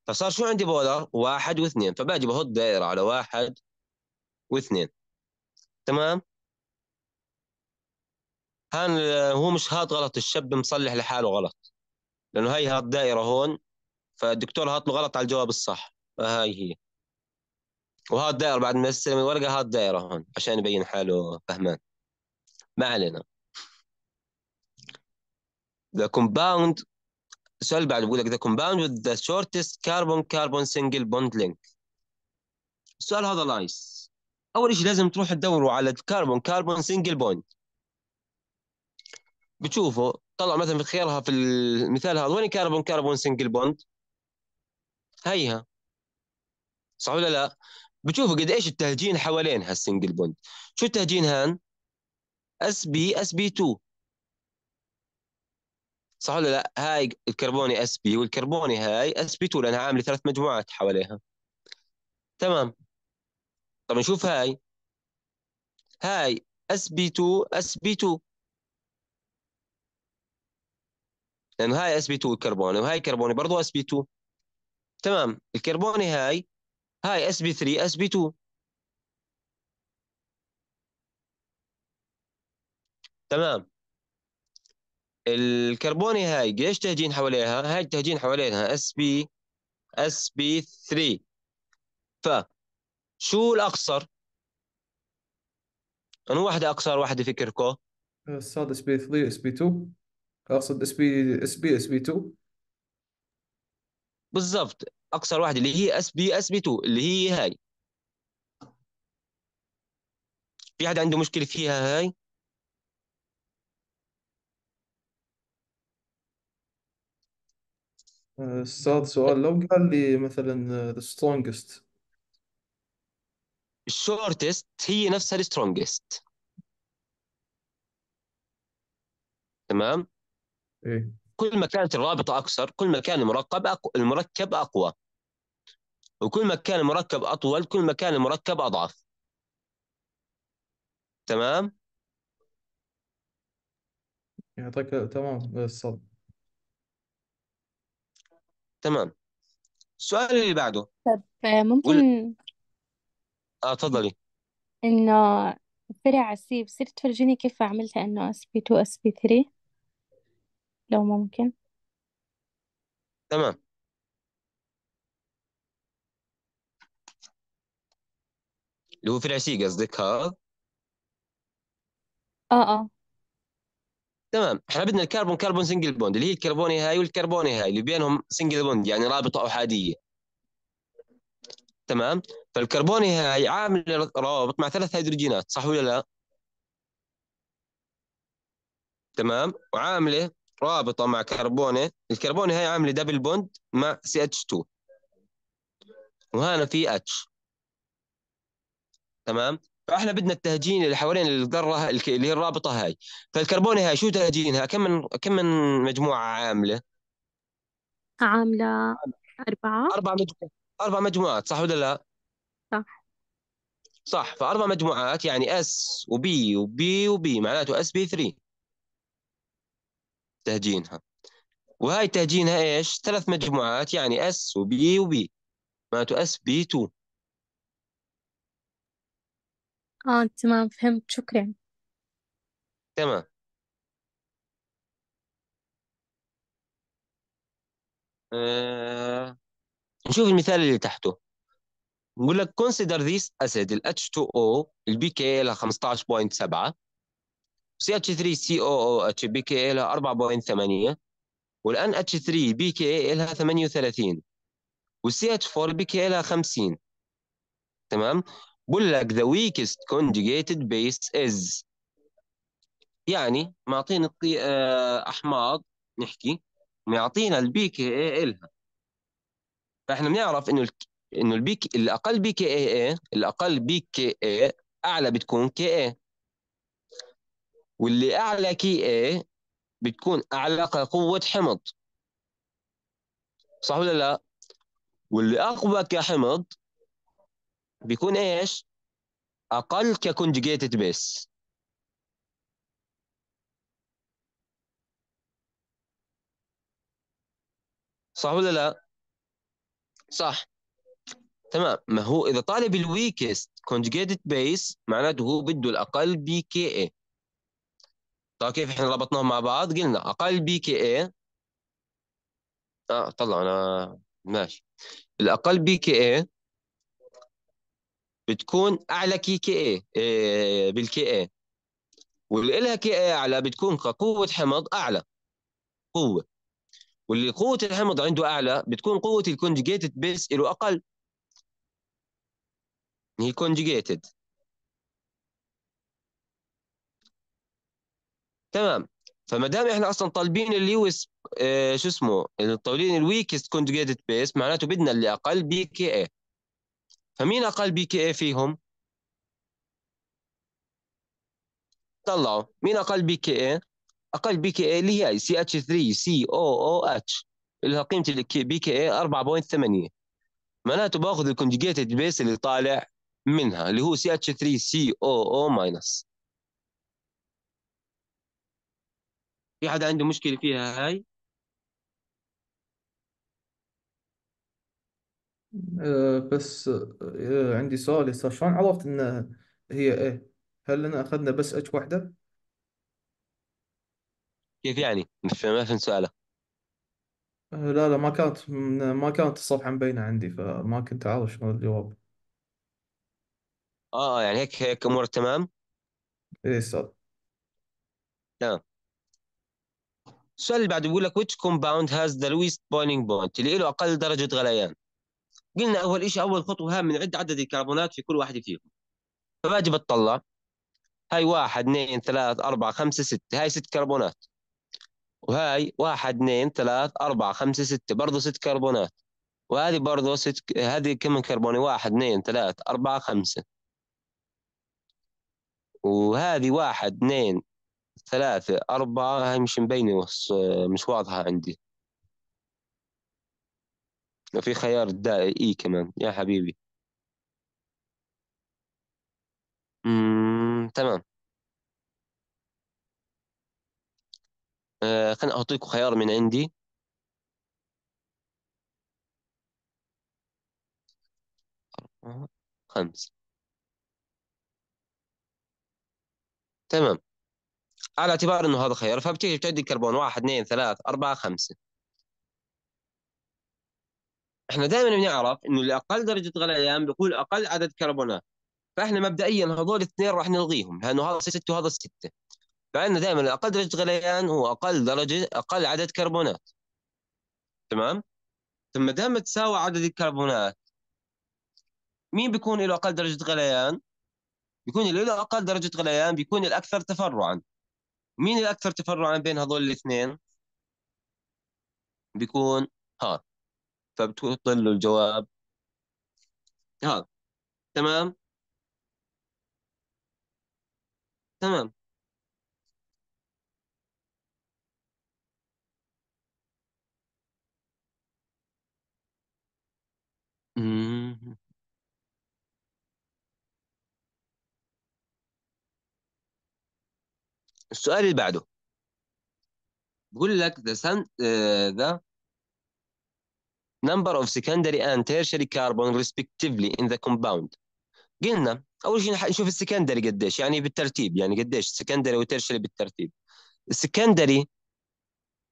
فصار شو عندي بولر واحد واثنين فباجي بحط دائره على واحد واثنين تمام هان آه، هو مش هاد غلط الشاب مصلح لحاله غلط لانه هاي هاد دائره هون فالدكتور هات له غلط على الجواب الصح فهاي هي وهاد دائره بعد ما يستلم الورقه هاد دائره هون عشان يبين حاله فهمان ما علينا ذا كومباوند السؤال اللي بعده بقول لك ذا كومباوند with the shortest كاربون carbon single bond السؤال هذا نايس اول شيء لازم تروح تدوروا على الكربون كربون سنجل بوند بتشوفه طلع مثلا في خيارها في المثال هذا وين كاربون كاربون سنجل بوند هيها صح ولا لا بتشوفوا قد ايش التهجين حوالين هالسنجل بوند شو التهجين هان اس بي اس بي 2 صح ولا لا هاي الكربوني اس بي والكربوني هاي اس بي 2 لانها عامله ثلاث مجموعات حواليها تمام طب نشوف هاي هاي اس بي 2 اس بي 2 لانه هاي اس بي 2 الكربوني وهاي كربوني برضه اس بي 2 تمام الكربوني هاي هاي اس بي 3 اس بي 2 تمام الكربوني هاي قديش تهجين حواليها؟ هاي التهجين حواليها اس بي اس بي 3 ف شو الاقصر؟ انه واحدة اقصر واحدة فكركم؟ السادس أه، بي 3 اس بي 2 اقصد اس بي اس بي اس بي 2 بالضبط اقصر واحده اللي هي اس بي اس بي 2 اللي هي هاي في حد عنده مشكله فيها هاي استاذ سؤال لو قال لي مثلا the strongest الشورتست هي نفسها السترونجست تمام إيه؟ كل ما كانت الرابطه أكثر كل ما كان المركب أقو... المركب اقوى وكل ما كان المركب اطول كل ما كان المركب اضعف تمام يعطيك تمام الصدق تمام السؤال اللي بعده طب آه، ممكن وال... اه تفضلي انه فرع السي بصير تفرجيني كيف عملتها انه اس بي 2 اس بي 3 لو ممكن تمام اللي هو في العشية قصدك ها اه اه تمام احنا بدنا الكربون كربون سنجل بوند اللي هي الكربوني هاي والكربوني هاي اللي بينهم سنجل بوند يعني رابطة أحادية تمام فالكربوني هاي عامل روابط مع ثلاث هيدروجينات صح ولا لا تمام وعاملة رابطه مع كربونه الكربونه هي عامله دبل بوند مع سي اتش 2 وهنا في اتش تمام فاحنا بدنا التهجين اللي حوالين الذره اللي هي الرابطه هاي فالكربونه هاي شو تهجينها كم من كم من مجموعه عامله عامله أربعة أربع مجموعات أربع مجموعات صح ولا لا؟ صح صح فأربع مجموعات يعني اس وبي وبي وبي معناته اس بي 3 تهجينها وهاي تهجينها ايش؟ ثلاث مجموعات يعني اس وبي وبي معناته اس بي 2 اه تمام فهمت شكرا تمام آه... نشوف المثال اللي تحته نقول لك consider this acid ال H2O ال كي لها 15.7 سي اتش 3 سي او او اتش بي كي اي لها 4.8 والان اتش 3 بي كي اي لها 38 والسي اتش 4 بي كي اي لها 50 تمام بقول لك the weakest conjugated base is يعني معطينا آه، احماض نحكي معطينا البي كي اي الها فاحنا بنعرف انه انه البيك الاقل بي كي اي الاقل بي كي اي اعلى بتكون كي اي واللي اعلى كي اي بتكون اعلى قوه حمض صح ولا لا واللي اقوى كحمض بيكون ايش اقل ككونجيجيتد بيس صح ولا لا صح تمام ما هو اذا طالب الويكست كونجيجيتد بيس معناته هو بده الاقل بي كي اي طيب كيف احنا ربطناهم مع بعض قلنا اقل بي كي اي اه طلع انا ماشي الاقل بي كي اي بتكون اعلى كي كي اي آه، بالكي اي واللي لها كي اي اعلى بتكون كقوه حمض اعلى قوه واللي قوه الحمض عنده اعلى بتكون قوه الكونجيجيتد بيس له اقل هي كونجيجيتد تمام فما دام احنا اصلا طالبين الليوس آه شو اسمه طالبين الويكست كونجيجيتد بيس معناته بدنا اللي اقل بي كي اي فمين اقل بي كي اي فيهم؟ طلعوا مين اقل بي كي اي؟ اقل بي كي اي اللي هي سي اتش 3 سي او او اتش اللي قيمه البي كي اي 4.8 معناته باخذ الكونجيجيتد بيس اللي طالع منها اللي هو سي اتش 3 سي او او ماينس في حدا عنده مشكلة فيها هاي آه، بس آه، عندي سؤال هسه شلون عرفت ان هي ايه هل انا اخذنا بس اتش واحدة كيف يعني مش ما فهمت سؤالك آه، لا لا ما كانت ما كانت الصفحة مبينة عندي فما كنت عارف شنو الجواب اه آه، يعني هيك هيك امور تمام ايه صار تمام السؤال اللي بعده بيقول لك which compound has the lowest boiling point اللي له اقل درجه غليان قلنا اول شيء اول خطوه هام بنعد عدد الكربونات في كل واحده فيهم فباجي بتطلع هاي واحد اثنين ثلاث أربعة خمسة ستة هاي ست كربونات وهاي واحد اثنين ثلاث أربعة خمسة ستة برضه ست كربونات وهذه برضه ست هذه كم كربوني واحد اثنين ثلاث أربعة خمسة وهذه واحد اثنين ثلاثة أربعة هاي مش مبينة آه، مش واضحة عندي وفي خيار الدائري إي كمان يا حبيبي مم. تمام آه خليني أعطيكم خيار من عندي خمسة تمام على اعتبار انه هذا خيار فبتيجي بتعد الكربون واحد اثنين ثلاث أربعة خمسة احنا دائما بنعرف انه اللي اقل درجه غليان بيقول اقل عدد كربونات فاحنا مبدئيا هذول الاثنين راح نلغيهم لانه هذا ستة وهذا ستة فعندنا دائما اقل درجه غليان هو اقل درجه اقل عدد كربونات تمام ثم دام تساوى عدد الكربونات مين بيكون له اقل درجه غليان بيكون اللي له اقل درجه غليان بيكون الاكثر تفرعا مين الاكثر تفرعا بين هذول الاثنين بيكون هذا فبتحط له الجواب هذا تمام تمام امم السؤال اللي بعده بقول لك the sun uh, the number of secondary and tertiary carbon respectively in the compound قلنا اول شيء نشوف السكندري قديش يعني بالترتيب يعني قديش سكندري وترشري بالترتيب السكندري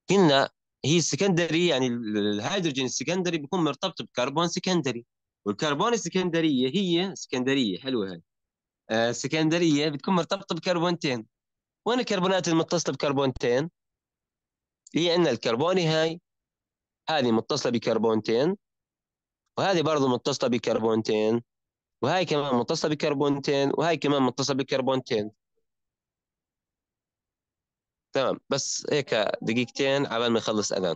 قلنا هي السكندري يعني الهيدروجين السكندري بيكون مرتبط بكربون سكندري والكربون السكندريه هي سكندريه حلوه هاي آه، السكندريه بتكون مرتبطه بكربونتين وين الكربونات المتصله بكربونتين هي عندنا الكربوني هاي هذه متصله بكربونتين وهذه برضه متصله بكربونتين وهاي كمان متصله بكربونتين وهاي كمان متصله بكربونتين تمام بس هيك دقيقتين عبال ما يخلص اذان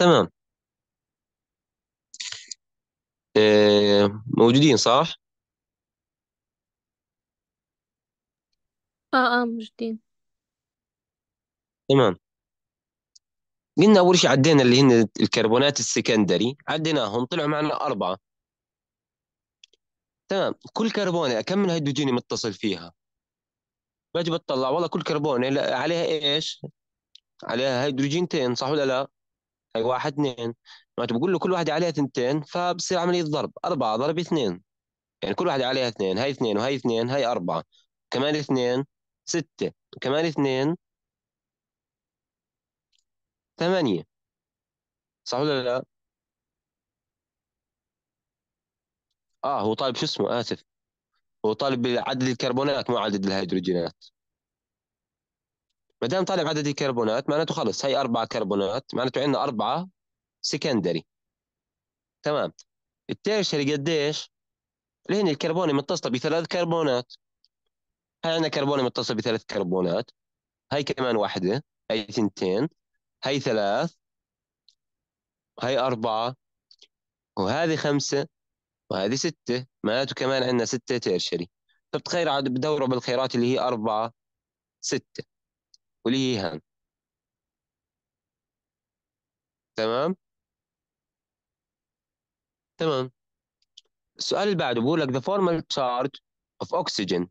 تمام آه، موجودين صح؟ اه اه موجودين تمام قلنا أول شيء عدينا اللي هن الكربونات السكندري عديناهم طلعوا معنا أربعة تمام كل كربونة كم من هيدروجيني متصل فيها؟ باجي بتطلع والله كل كربونة عليها إيش؟ عليها هيدروجينتين صح ولا لا؟ هي واحد اثنين معناته بقول له كل واحدة عليها اثنتين فبصير عملية ضرب أربعة ضرب اثنين يعني كل واحدة عليها اثنين هاي اثنين وهي اثنين هاي أربعة كمان اثنين ستة كمان اثنين ثمانية صح ولا لا؟ اه هو طالب شو اسمه اسف هو طالب بعدد الكربونات مو عدد الهيدروجينات ما دام طالب عدد الكربونات معناته خلص هي أربعة كربونات معناته عندنا أربعة سكندري تمام التيرشري قديش؟ اللي هن الكربونة متصلة بثلاث كربونات هاي عندنا كربونة متصلة بثلاث كربونات هاي كمان واحدة هاي تنتين هاي ثلاث هاي أربعة وهذه خمسة وهذه ستة معناته كمان عندنا ستة تيرشري طب تخيل بدوروا بالخيرات اللي هي أربعة ستة وليهان إيه تمام تمام السؤال اللي بعده بقول لك the formal charge of oxygen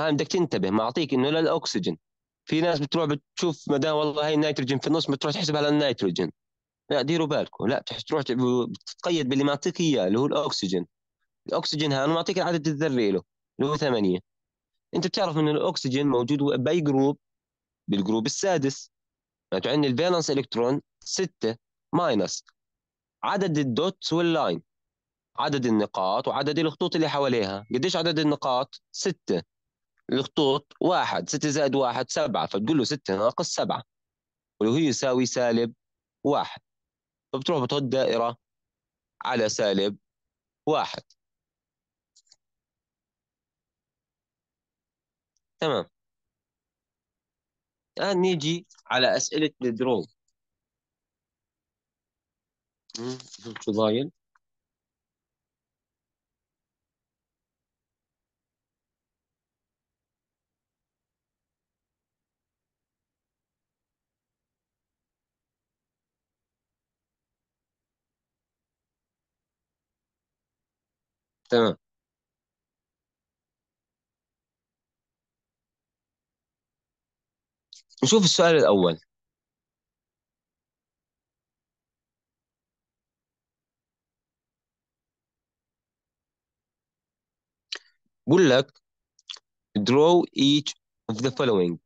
بدك تنتبه معطيك انه لا الاكسجين في ناس بتروح بتشوف ما دام والله هي النيتروجين في النص بتروح تحسبها للنيتروجين لا ديروا بالكم لا تروح بتتقيد باللي معطيك اياه اللي هو الاكسجين الاكسجين هان معطيك العدد الذري له اللي هو ثمانية انت بتعرف انه الاكسجين موجود باي جروب بالجروب السادس معناته عندنا الفالنس الكترون 6 ماينس عدد الدوتس واللاين عدد النقاط وعدد الخطوط اللي حواليها قديش عدد النقاط 6 الخطوط 1 6 زائد 1 7 فتقول له 6 ناقص 7 واللي هو يساوي سالب 1 فبتروح بتحط دائرة على سالب 1 تمام الآن نيجي على أسئلة الدرو شو ضايل تمام نشوف السؤال الأول بقول لك draw each of the following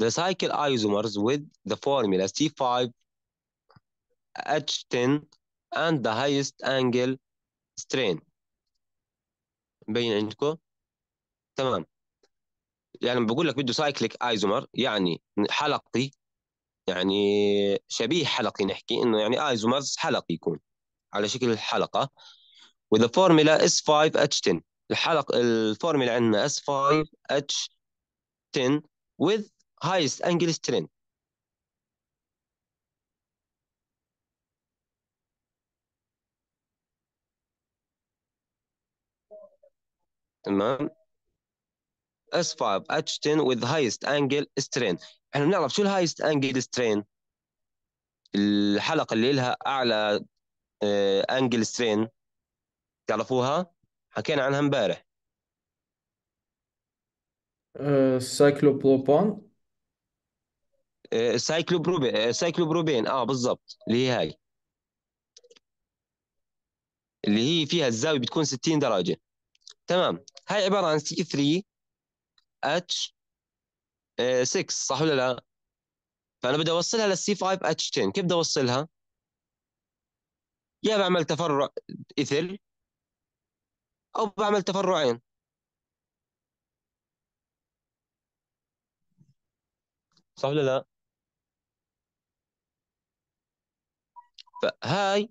the cycle isomers with the formula C5H10 and the highest angle strain مبين عندكم؟ تمام يعني بقول لك بده سايكليك ايزومر يعني حلقي يعني شبيه حلقي نحكي انه يعني ايزومرز حلقي يكون على شكل حلقه وذا فورمولا اس 5 اتش 10 الحلق الفورمولا عندنا اس 5 اتش 10 with highest angle strength تمام S5 H10 with highest angle strain احنا بنعرف شو الهايست انجل strain الحلقة اللي لها أعلى انجل آه، strain تعرفوها حكينا عنها امبارح سايكلوبروبان سايكلوبروبين سايكلوبروبين اه بالضبط اللي هي هاي اللي هي فيها الزاوية بتكون 60 درجة تمام هاي عبارة عن سي 3 اتش آه، 6 صح ولا لا؟ فانا بدي اوصلها للسي 5 اتش 10 كيف بدي اوصلها؟ يا بعمل تفرع اثل او بعمل تفرعين صح ولا لا؟ فهاي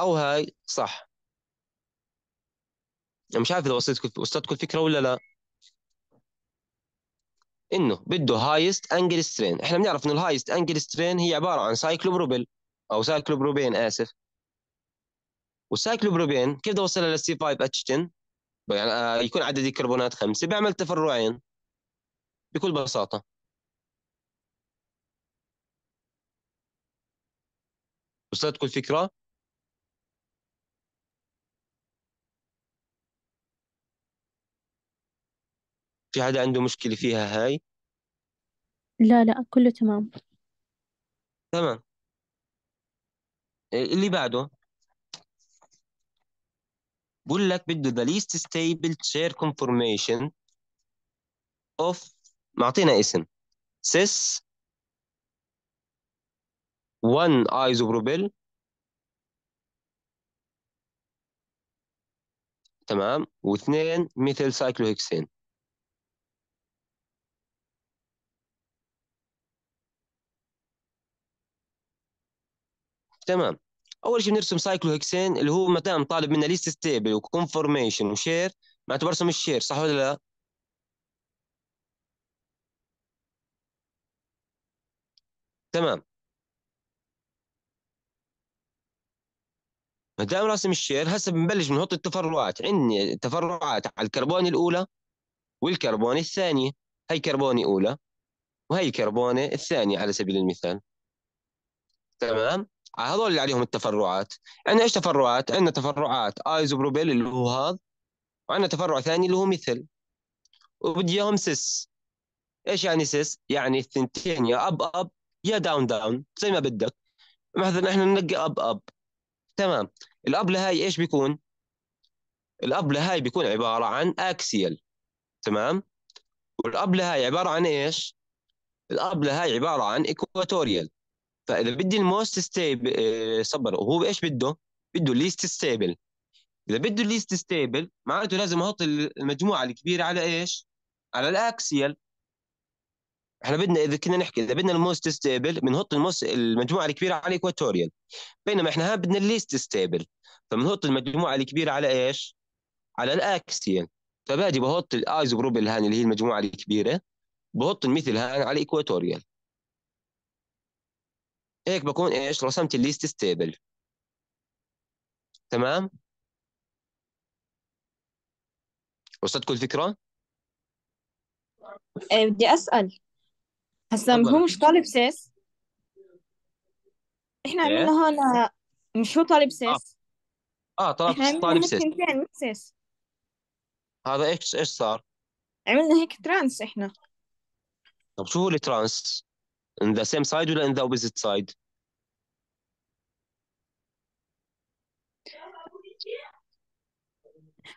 او هاي صح مش عارف اذا وصلت وصلت كل الفكره ولا لا انه بده هايست انجل سترين احنا بنعرف انه الهايست انجل سترين هي عباره عن سايكلوبروبيل او سايكلوبروبين اسف والسايكلوبروبين كيف بدي اوصلها للسي 5 اتش 10 يعني آه، يكون عدد الكربونات خمسه بعمل تفرعين بكل بساطه وصلتكم الفكره في حدا عنده مشكلة فيها هاي لا لا كله تمام تمام إيه، اللي بعده بقول لك بده the least stable chair conformation of معطينا اسم cis 1 isopropyl تمام واثنين ميثيل سايكلوهكسين تمام اول شيء بنرسم سايكلوهكسين اللي هو متى طالب منا ليست ستيبل وكونفورميشن وشير معناته برسم الشير صح ولا لا؟ تمام ما دام راسم الشير هسه بنبلش بنحط التفرعات عندي تفرعات على الكربون الاولى والكربون الثانيه هي كربوني اولى وهي كربونه الثانيه على سبيل المثال تمام هذول اللي عليهم التفرعات عندنا يعني ايش تفرعات عندنا تفرعات ايزوبروبيل اللي هو هذا وعندنا تفرع ثاني اللي هو مثل وبدي اياهم سيس ايش يعني سيس يعني الثنتين يا اب اب يا داون داون زي ما بدك مثلا احنا ننقي اب اب تمام الاب لهاي ايش بيكون الاب لهاي بيكون عباره عن اكسيال تمام والاب لهاي عباره عن ايش الاب لهاي عباره عن ايكواتوريال فاذا بدي الموست ستيبل آه، صبر وهو ايش بده؟ بده ليست ستيبل اذا بده ليست ستيبل معناته لازم احط المجموعه الكبيره على ايش؟ على الاكسيال احنا بدنا اذا كنا نحكي اذا بدنا الموست ستيبل بنحط الموست المجموعه الكبيره على الايكواتوريال بينما احنا هان بدنا الليست ستيبل فبنحط المجموعه الكبيره على ايش؟ على الاكسيال فباجي طيب، بحط الايزوبروبل هان اللي هي المجموعه الكبيره بحط المثل هان على الايكواتوريال هيك بكون ايش رسمت الليست ستيبل تمام كل فكره إيه بدي اسال هسا هو مش طالب سيس احنا إيه؟ عملنا هون مش هو طالب آه. سيس اه, آه طالب طالب سيس سيس هذا ايش ايش صار عملنا هيك ترانس احنا طب شو هو الترانس ان the same side ولا ان the opposite side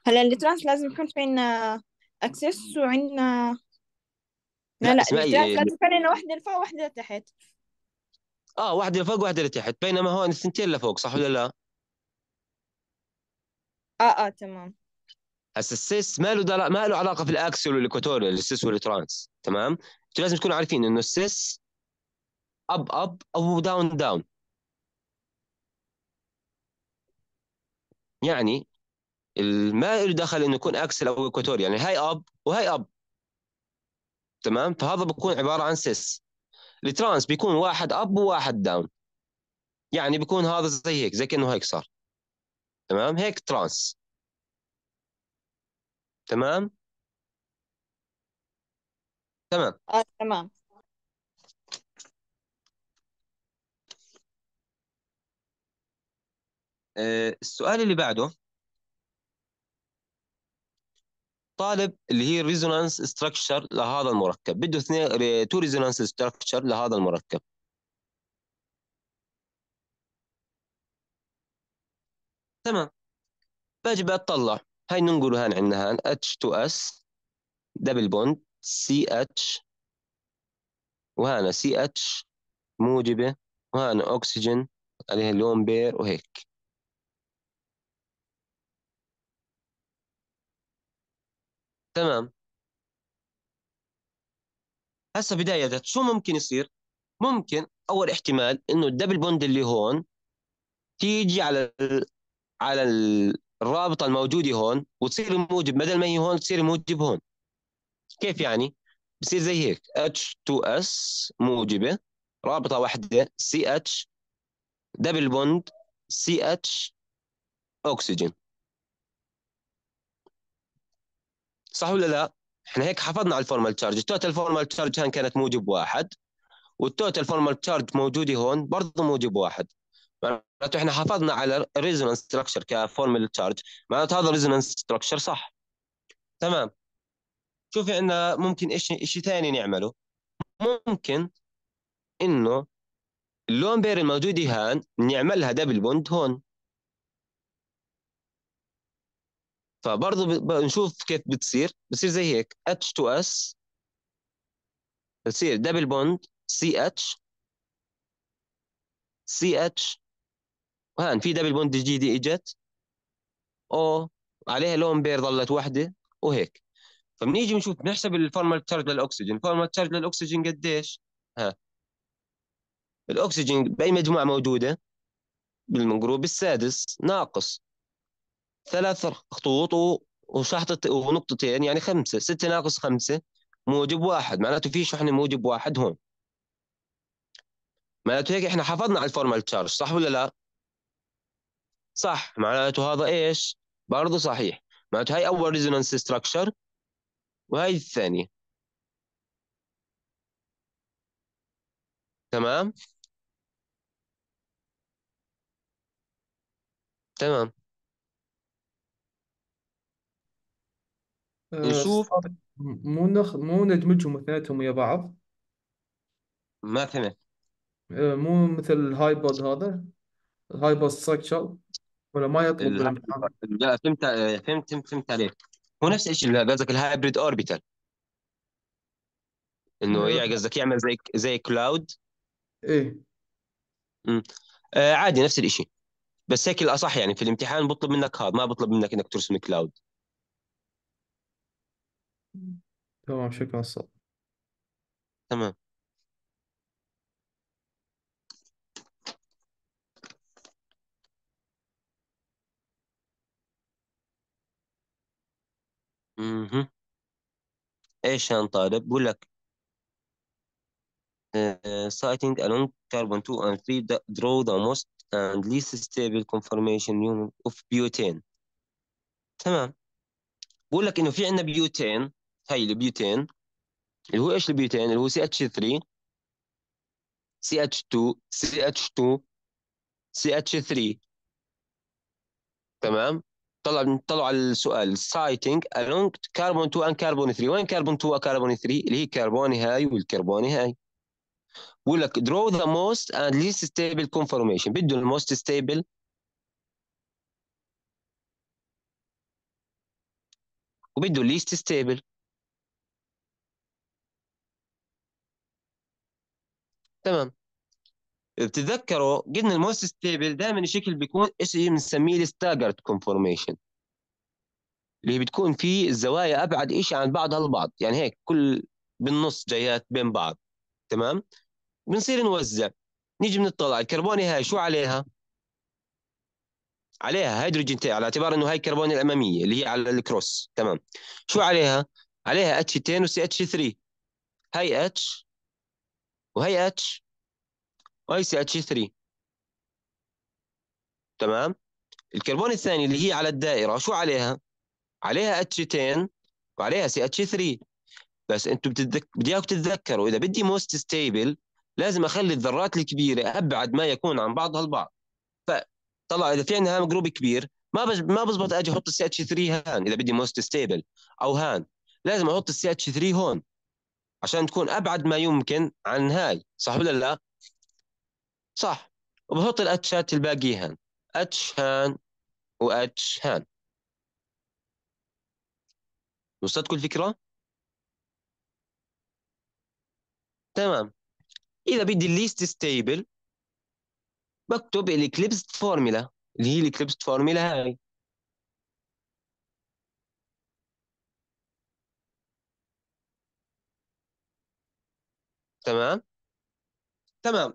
هلا الترانس لازم يكون في عنا اكسس وعنا لا لا الترانس لازم يكون عنا واحدة لفوق وواحدة لتحت اه واحدة لفوق وواحدة لتحت بينما هون الثنتين لفوق صح ولا لا؟ اه اه تمام هسا السيس ما له دل... ما له علاقه في الاكسل والايكواتوريال السيس والترانس تمام انتوا لازم تكونوا عارفين انه السيس اب اب او داون داون يعني ما له دخل انه يكون اكسل او اكواتور يعني هاي اب وهاي اب تمام فهذا بيكون عباره عن سيس الترانس بيكون واحد اب وواحد داون يعني بيكون هذا زي هيك زي كانه هيك صار تمام هيك ترانس تمام تمام اه تمام آه، السؤال اللي بعده طالب اللي هي ريزونانس ستراكشر لهذا المركب بده اثنين تو ريزونانس ستراكشر لهذا المركب تمام باجي بطلع هاي ننقله هان عندنا هان H2S دبل بوند CH وهنا CH موجبة وهنا أكسجين عليها لون بير وهيك تمام هسه بداية شو ممكن يصير؟ ممكن أول احتمال إنه الدبل بوند اللي هون تيجي على ال... على الرابطة الموجودة هون وتصير موجب بدل ما هي هون تصير موجب هون كيف يعني؟ بصير زي هيك H2S موجبة رابطة واحدة CH دبل بوند CH أكسجين صح ولا لا؟ احنا هيك حافظنا على الفورمال تشارج التوتال فورمال تشارج هان كانت موجب واحد والتوتال فورمال تشارج موجوده هون برضه موجب واحد معناته احنا حافظنا على الريزونانس ستراكشر كفورمال تشارج معناته هذا الريزونانس ستراكشر صح تمام شوفي عندنا ممكن شيء شيء ثاني نعمله ممكن انه اللون بير الموجوده هان نعملها دبل بوند هون فبرضه بنشوف كيف بتصير بتصير زي هيك اتش تو اس بتصير دبل بوند سي اتش سي اتش وهان في دبل بوند جديده اجت او عليها لون بير ضلت وحده وهيك فبنيجي بنشوف بنحسب الفورمال تشارج للاكسجين الفورمال تشارج للاكسجين قديش ها الاكسجين باي مجموعه موجوده بالمجروب السادس ناقص ثلاث خطوط وشحطة ونقطتين يعني-, يعني خمسة ستة ناقص خمسة موجب واحد معناته في شحنة موجب واحد هون معناته هيك احنا حافظنا على الفورمال تشارج صح ولا لا؟ صح معناته هذا ايش؟ برضه صحيح معناته هاي أول ريزونانس ستراكشر وهي الثانية تمام؟ تمام آه، نشوف مو نخ... مو ندمجهم اثنيناتهم ويا بعض ما فهمت آه، مو مثل الهايبود هذا الهايبر ستراكشر ولا ما يطلب لا فهمت آه، فهمت فهمت, عليك هو نفس الشيء قصدك الهايبريد اوربيتال انه يعني قصدك يعمل زي زي كلاود ايه آه عادي نفس الشيء بس هيك الاصح يعني في الامتحان بطلب منك هذا ما بطلب منك انك ترسم كلاود تمام شكرا الصوت تمام اها ايش طالب بقول لك citing along carbon 2 and 3 draw the most and least stable conformation unit of butane تمام بقول لك انه في عندنا بيوتين هي البيوتين اللي هو ايش البيوتين اللي هو سي اتش 3 سي اتش 2 سي اتش 2 سي اتش 3 تمام طلع طلعوا على السؤال سايتنج الونج كربون 2 ان كربون 3 وين كربون 2 وكربون 3 اللي هي كربوني هاي والكربوني هاي بقول لك draw the most and least stable conformation بده الموست stable وبده least stable تمام بتتذكروا قلنا الموست ستيبل دائما الشكل بيكون شيء بنسميه الستاجرد كونفورميشن اللي بتكون فيه الزوايا ابعد شيء عن بعضها البعض يعني هيك كل بالنص جايات بين بعض تمام بنصير نوزع نيجي بنطلع الكربوني هاي شو عليها عليها هيدروجين تي على اعتبار انه هاي الكربون الاماميه اللي هي على الكروس تمام شو عليها عليها اتش 2 وسي اتش 3 هاي اتش وهي اتش وهي سي اتش 3 تمام الكربون الثاني اللي هي على الدائره شو عليها عليها اتش 2 وعليها سي اتش 3 بس انتم بتتذك... بدي اياكم تتذكروا اذا بدي موست ستيبل لازم اخلي الذرات الكبيره ابعد ما يكون عن بعضها البعض فطلع اذا في عندنا هام جروب كبير ما بز... ما بزبط اجي احط السي اتش 3 هان اذا بدي موست ستيبل او هان لازم احط السي اتش 3 هون عشان تكون ابعد ما يمكن عن هاي صح ولا لا صح وبحط الاتشات الباقيهن اتش هان واتش هان وصلتكم الفكره تمام اذا بدي الليست ستيبل بكتب الاكليبست فورميلا اللي هي الاكليبست فورميلا هاي تمام تمام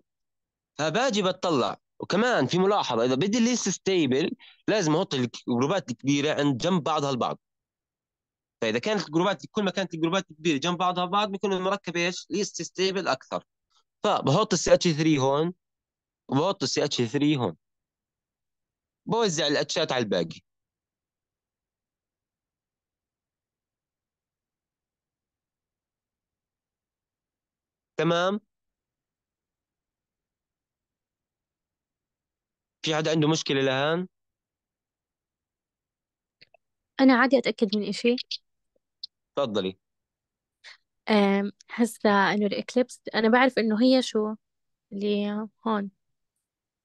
فباجي بتطلع وكمان في ملاحظه اذا بدي ليست ستيبل لازم احط الجروبات الكبيره عند جنب بعضها البعض فاذا كانت الجروبات كل ما كانت الجروبات الكبيره جنب بعضها البعض بيكون المركب ايش؟ ليست ستيبل اكثر فبحط السي اتش 3 هون وبحط السي اتش 3 هون بوزع الاتشات على الباقي تمام في حدا عنده مشكلة لهان أنا عادي أتأكد من إشي تفضلي هسا إنه الإكليبس أنا بعرف إنه هي شو اللي هون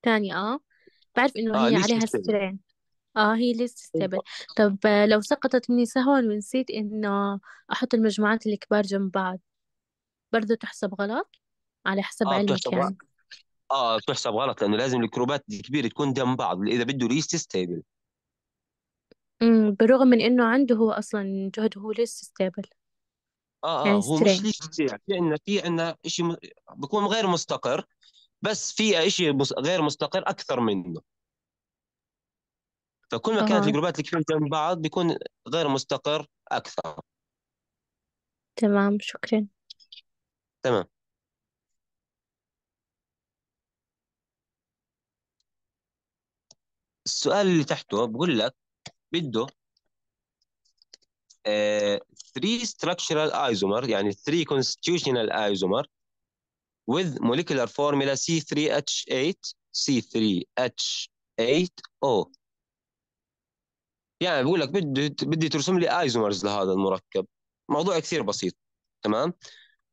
تاني آه بعرف إنه اه هي عليها سترين آه هي ليست ستيبل أيوة. طب آه، لو سقطت مني سهوا ونسيت إنه أحط المجموعات الكبار جنب بعض برضه تحسب غلط على حسب اه علمك بتحسب يعني اه بتحسب غلط لانه لازم الكروبات الكبيره تكون جنب بعض اذا بده ريست ستيبل أمم، بالرغم من إنه عنده هو أصلا جهد هو ليست ستيبل اه اه يعني هو مش ليش في عندنا في عندنا شيء بكون بيكون غير مستقر بس في شيء غير مستقر اكثر منه فكل ما كانت أها الجروبات الكبيره جنب بعض بيكون غير مستقر اكثر تمام شكرا تمام السؤال اللي تحته بقول لك بده 3 آه، structural isomer يعني 3 constitutional isomer with molecular formula C3H8 C3H8O يعني بقول لك بدي بدي ترسم لي ايزومرز لهذا المركب موضوع كثير بسيط تمام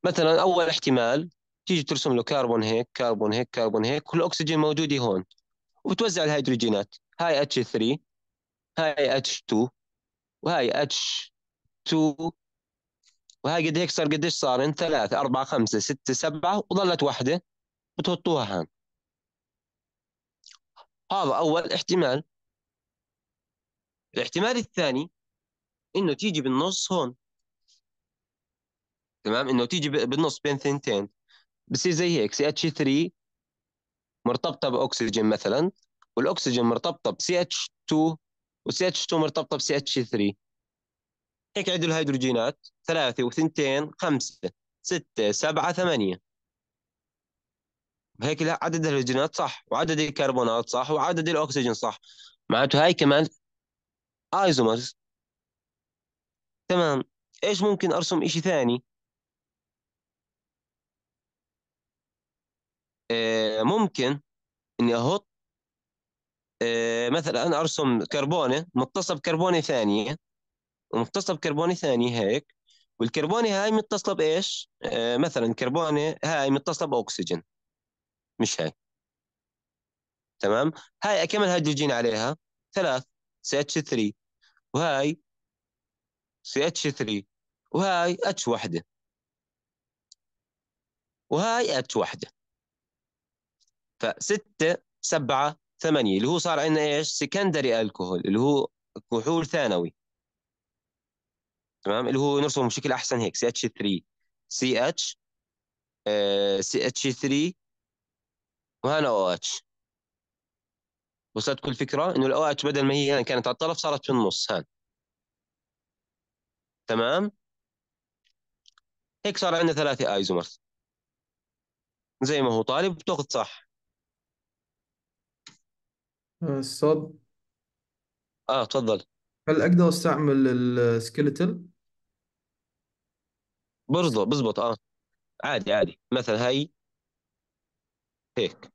مثلا اول احتمال تيجي ترسم له كربون هيك كربون هيك كربون هيك والاكسجين موجود هون وبتوزع الهيدروجينات هاي اتش 3 هاي اتش 2 وهاي اتش 2 وهاي قد هيك صار قديش صارن ثلاثة أربعة خمسة ستة سبعة وظلت واحدة بتحطوها هان هذا أول احتمال الاحتمال الثاني إنه تيجي بالنص هون تمام انه تيجي بالنص بين ثنتين بصير زي هيك سي اتش 3 مرتبطه باكسجين مثلا والاكسجين مرتبطه بسي اتش 2 وسي اتش 2 مرتبطه بسي اتش 3 هيك عدوا الهيدروجينات ثلاثة وثنتين خمسة ستة سبعة ثمانية هيك عدد الهيدروجينات صح وعدد الكربونات صح وعدد الاكسجين صح معناته هاي كمان ايزومرز تمام ايش ممكن ارسم شيء ثاني آه، ممكن اني احط آه، مثلا انا ارسم كربونه متصل بكربونه ثانيه ومتصل بكربونه ثانيه هيك والكربونه هاي متصله بايش؟ آه، مثلا كربونه هاي متصله باكسجين مش هاي تمام؟ هاي كم هيدروجين عليها؟ ثلاث سي اتش 3 وهاي سي اتش 3 وهاي اتش وحده وهاي اتش وحده فستة سبعة ثمانية اللي هو صار عندنا ايش سكندري الكحول اللي هو كحول ثانوي تمام اللي هو نرسمه بشكل احسن هيك CH3 CH 3 ch CH3 وهنا OH وصلت كل فكرة انه الاو اتش بدل ما هي كانت على الطرف صارت في النص هان تمام هيك صار عندنا ثلاثة ايزومرز زي ما هو طالب بتاخذ صح آه، الصاد اه تفضل هل أقدر أستعمل السكيلتل؟ برضه بزبط اه عادي عادي مثلا هاي هيك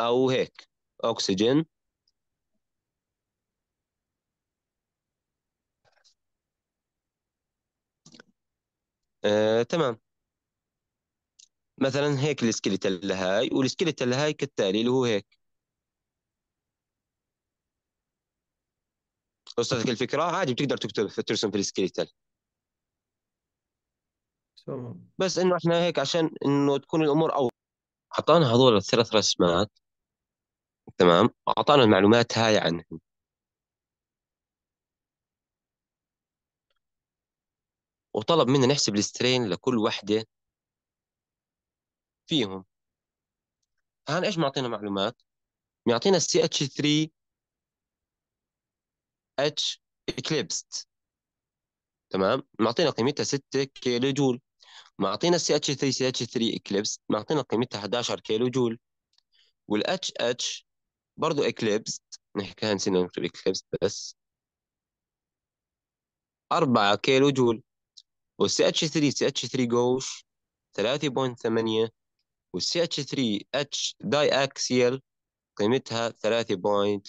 او هيك اوكسجين آه، تمام مثلا هيك السكيلتال هاي والسكيلتال هاي كالتالي اللي هو هيك وصلتك الفكره عادي بتقدر تكتب ترسم في السكيلتال تمام بس انه احنا هيك عشان انه تكون الامور او اعطانا هذول الثلاث رسمات تمام اعطانا المعلومات هاي عنهم وطلب منا نحسب السترين لكل وحده فيهم فهان ايش معطينا معلومات؟ معطينا السي اتش 3 اتش اكليبست تمام معطينا قيمتها 6 كيلو جول معطينا السي اتش 3 سي اتش 3 اكليبس معطينا قيمتها 11 كيلو جول والاتش اتش برضه اكليبس نحكي نسينا نكتب اكليبس بس 4 كيلو جول والسي اتش 3 سي اتش 3 جوش 3.8 والسي اتش 3 اتش داي اكسيال قيمتها 3.8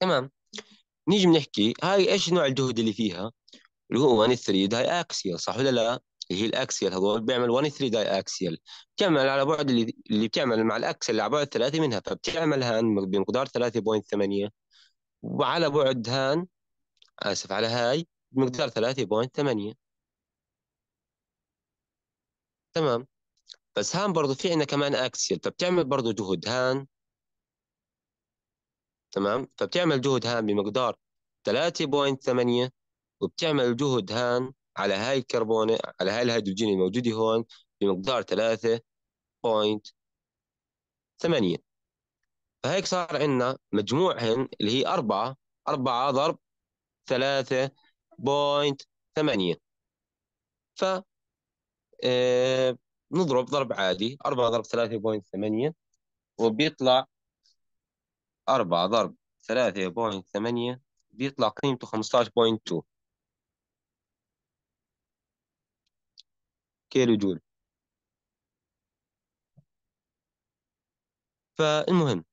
تمام نيجي بنحكي هاي ايش نوع الجهد اللي فيها اللي هو 1 3 داي اكسيال صح ولا لا اللي هي الاكسيال هذول بيعمل 1 3 داي اكسيال بتعمل على بعد اللي, اللي بتعمل مع الاكسل اللي على بعد 3 منها فبتعمل هان بمقدار 3.8 وعلى بعد هان اسف على هاي بمقدار 3.8 تمام بس هان برضو في عندنا كمان اكسيل فبتعمل برضو جهد هان تمام فبتعمل جهد هان بمقدار 3.8 وبتعمل جهد هان على هاي الكربونة على هاي الهيدروجين الموجودة هون بمقدار 3.8 فهيك صار عندنا مجموعهن اللي هي 4 4 ضرب 3.8 ف آه نضرب ضرب عادي 4 ضرب 3.8 وبيطلع 4 ضرب 3.8 بيطلع قيمته 15.2 كيلو جول فالمهم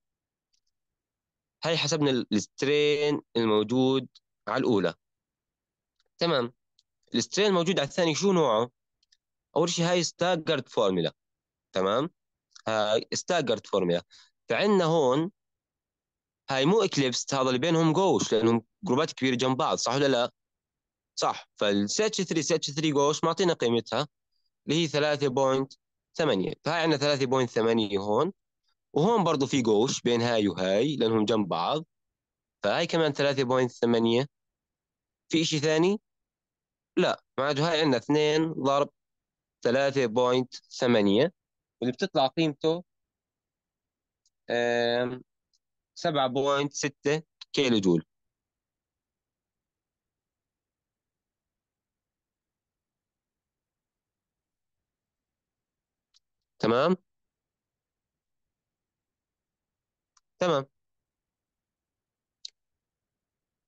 هاي حسبنا السترين الموجود على الأولى تمام السترين الموجود على الثاني شو نوعه؟ اول شيء هاي ستاجرد فورمولا تمام هاي ستاجرد فورمولا فعندنا هون هاي مو اكليبس هذا اللي بينهم جوش لانهم جروبات كبيره جنب بعض صح ولا لا؟ صح اتش 3 اتش 3 جوش معطينا قيمتها اللي هي 3.8 فهاي عندنا 3.8 هون وهون برضه في جوش بين هاي وهاي لانهم جنب بعض فهاي كمان 3.8 في شيء ثاني؟ لا معناته هاي عندنا 2 ضرب 3.8 واللي بتطلع قيمته 7.6 كيلو جول تمام تمام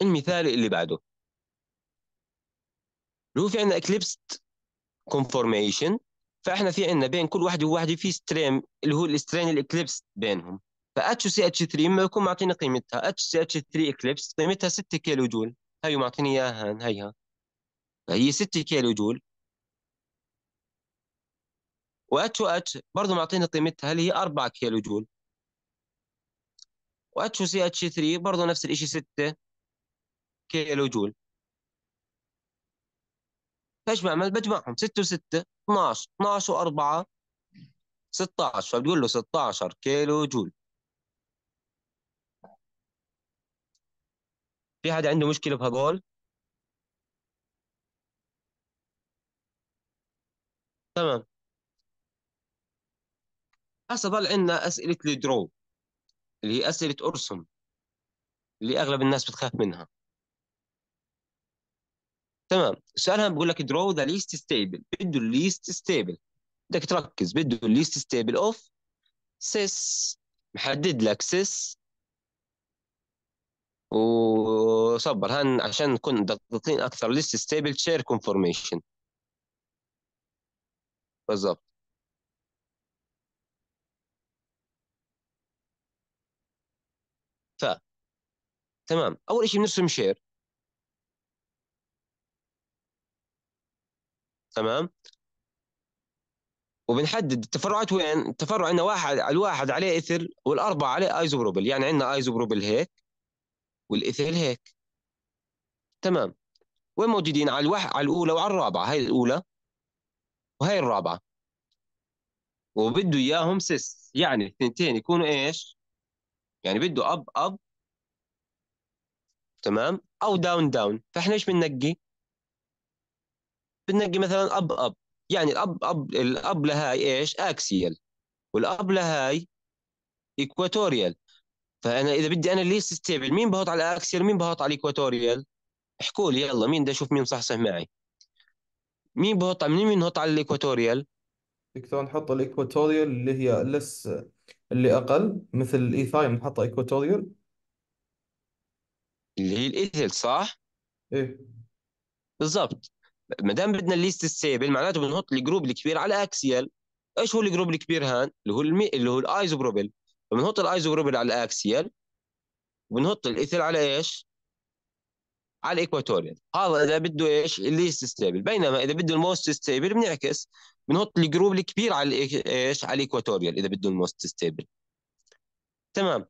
المثال اللي بعده لو في عندنا اكليبست كونفورميشن فاحنا في عندنا بين كل واحد وواحد في ستريم اللي هو السترين الاكليبس بينهم فاتش سي اتش 3 يكون معطيني قيمتها اتش سي اتش 3 اكليبس قيمتها 6 كيلو جول هي معطيني اياها هيها فهي 6 كيلو جول واتش اتش برضه معطيني قيمتها اللي هي 4 كيلو جول واتش سي اتش 3 برضه نفس الشيء 6 كيلو جول فايش بعمل؟ بجمعهم 6 و6 12 12 و4 16 فبتقول له 16 كيلو جول في حد عنده مشكله بهذول تمام هسه ضل عندنا اسئله الدرو اللي هي اسئله ارسم اللي اغلب الناس بتخاف منها تمام السؤال هنا بيقول لك درو ذا ليست ستيبل بده الليست ستيبل بدك تركز بده الليست ستيبل اوف سيس محدد لك سيس وصبر هن عشان نكون دقيقين اكثر ليست ستيبل شير كونفورميشن بالضبط ف تمام اول شيء بنرسم شير تمام وبنحدد التفرعات وين التفرع عندنا واحد الواحد عليه إثر والاربعه عليه آيزوبروبل يعني عندنا آيزوبروبل هيك والايثيل هيك تمام وين موجودين على الواحد على الاولى وعلى الرابعه هاي الاولى وهي الرابعه وبده اياهم سيس يعني الثنتين يكونوا ايش يعني بده اب اب تمام او داون داون فاحنا ايش بننقي بنقي مثلا اب اب يعني الاب اب الاب لهاي ايش اكسيال والاب لهاي ايكواتوريال فانا اذا بدي انا ليست ستيبل مين بهوط على الاكسيال مين بهوط على الايكواتوريال احكوا لي يلا مين بدي اشوف مين صحصح معي مين بهوط مين مين بحط على الايكواتوريال دكتور نحط الايكواتوريال اللي هي لس اللي اقل مثل الايثايم e نحط ايكواتوريال اللي هي الايثيل صح ايه بالضبط ما دام بدنا الليست ستيبل معناته بنحط الجروب الكبير على اكسيال ايش هو الجروب الكبير هان اللي هو المي... اللي هو الايزوبروبيل فبنحط الايزوبروبيل على الاكسيال وبنحط الايثل على ايش على الايكواتوريال هذا اذا بده ايش الليست ستيبل بينما اذا بده الموست ستيبل بنعكس بنحط الجروب الكبير على ايش على الايكواتوريال اذا بده الموست ستيبل تمام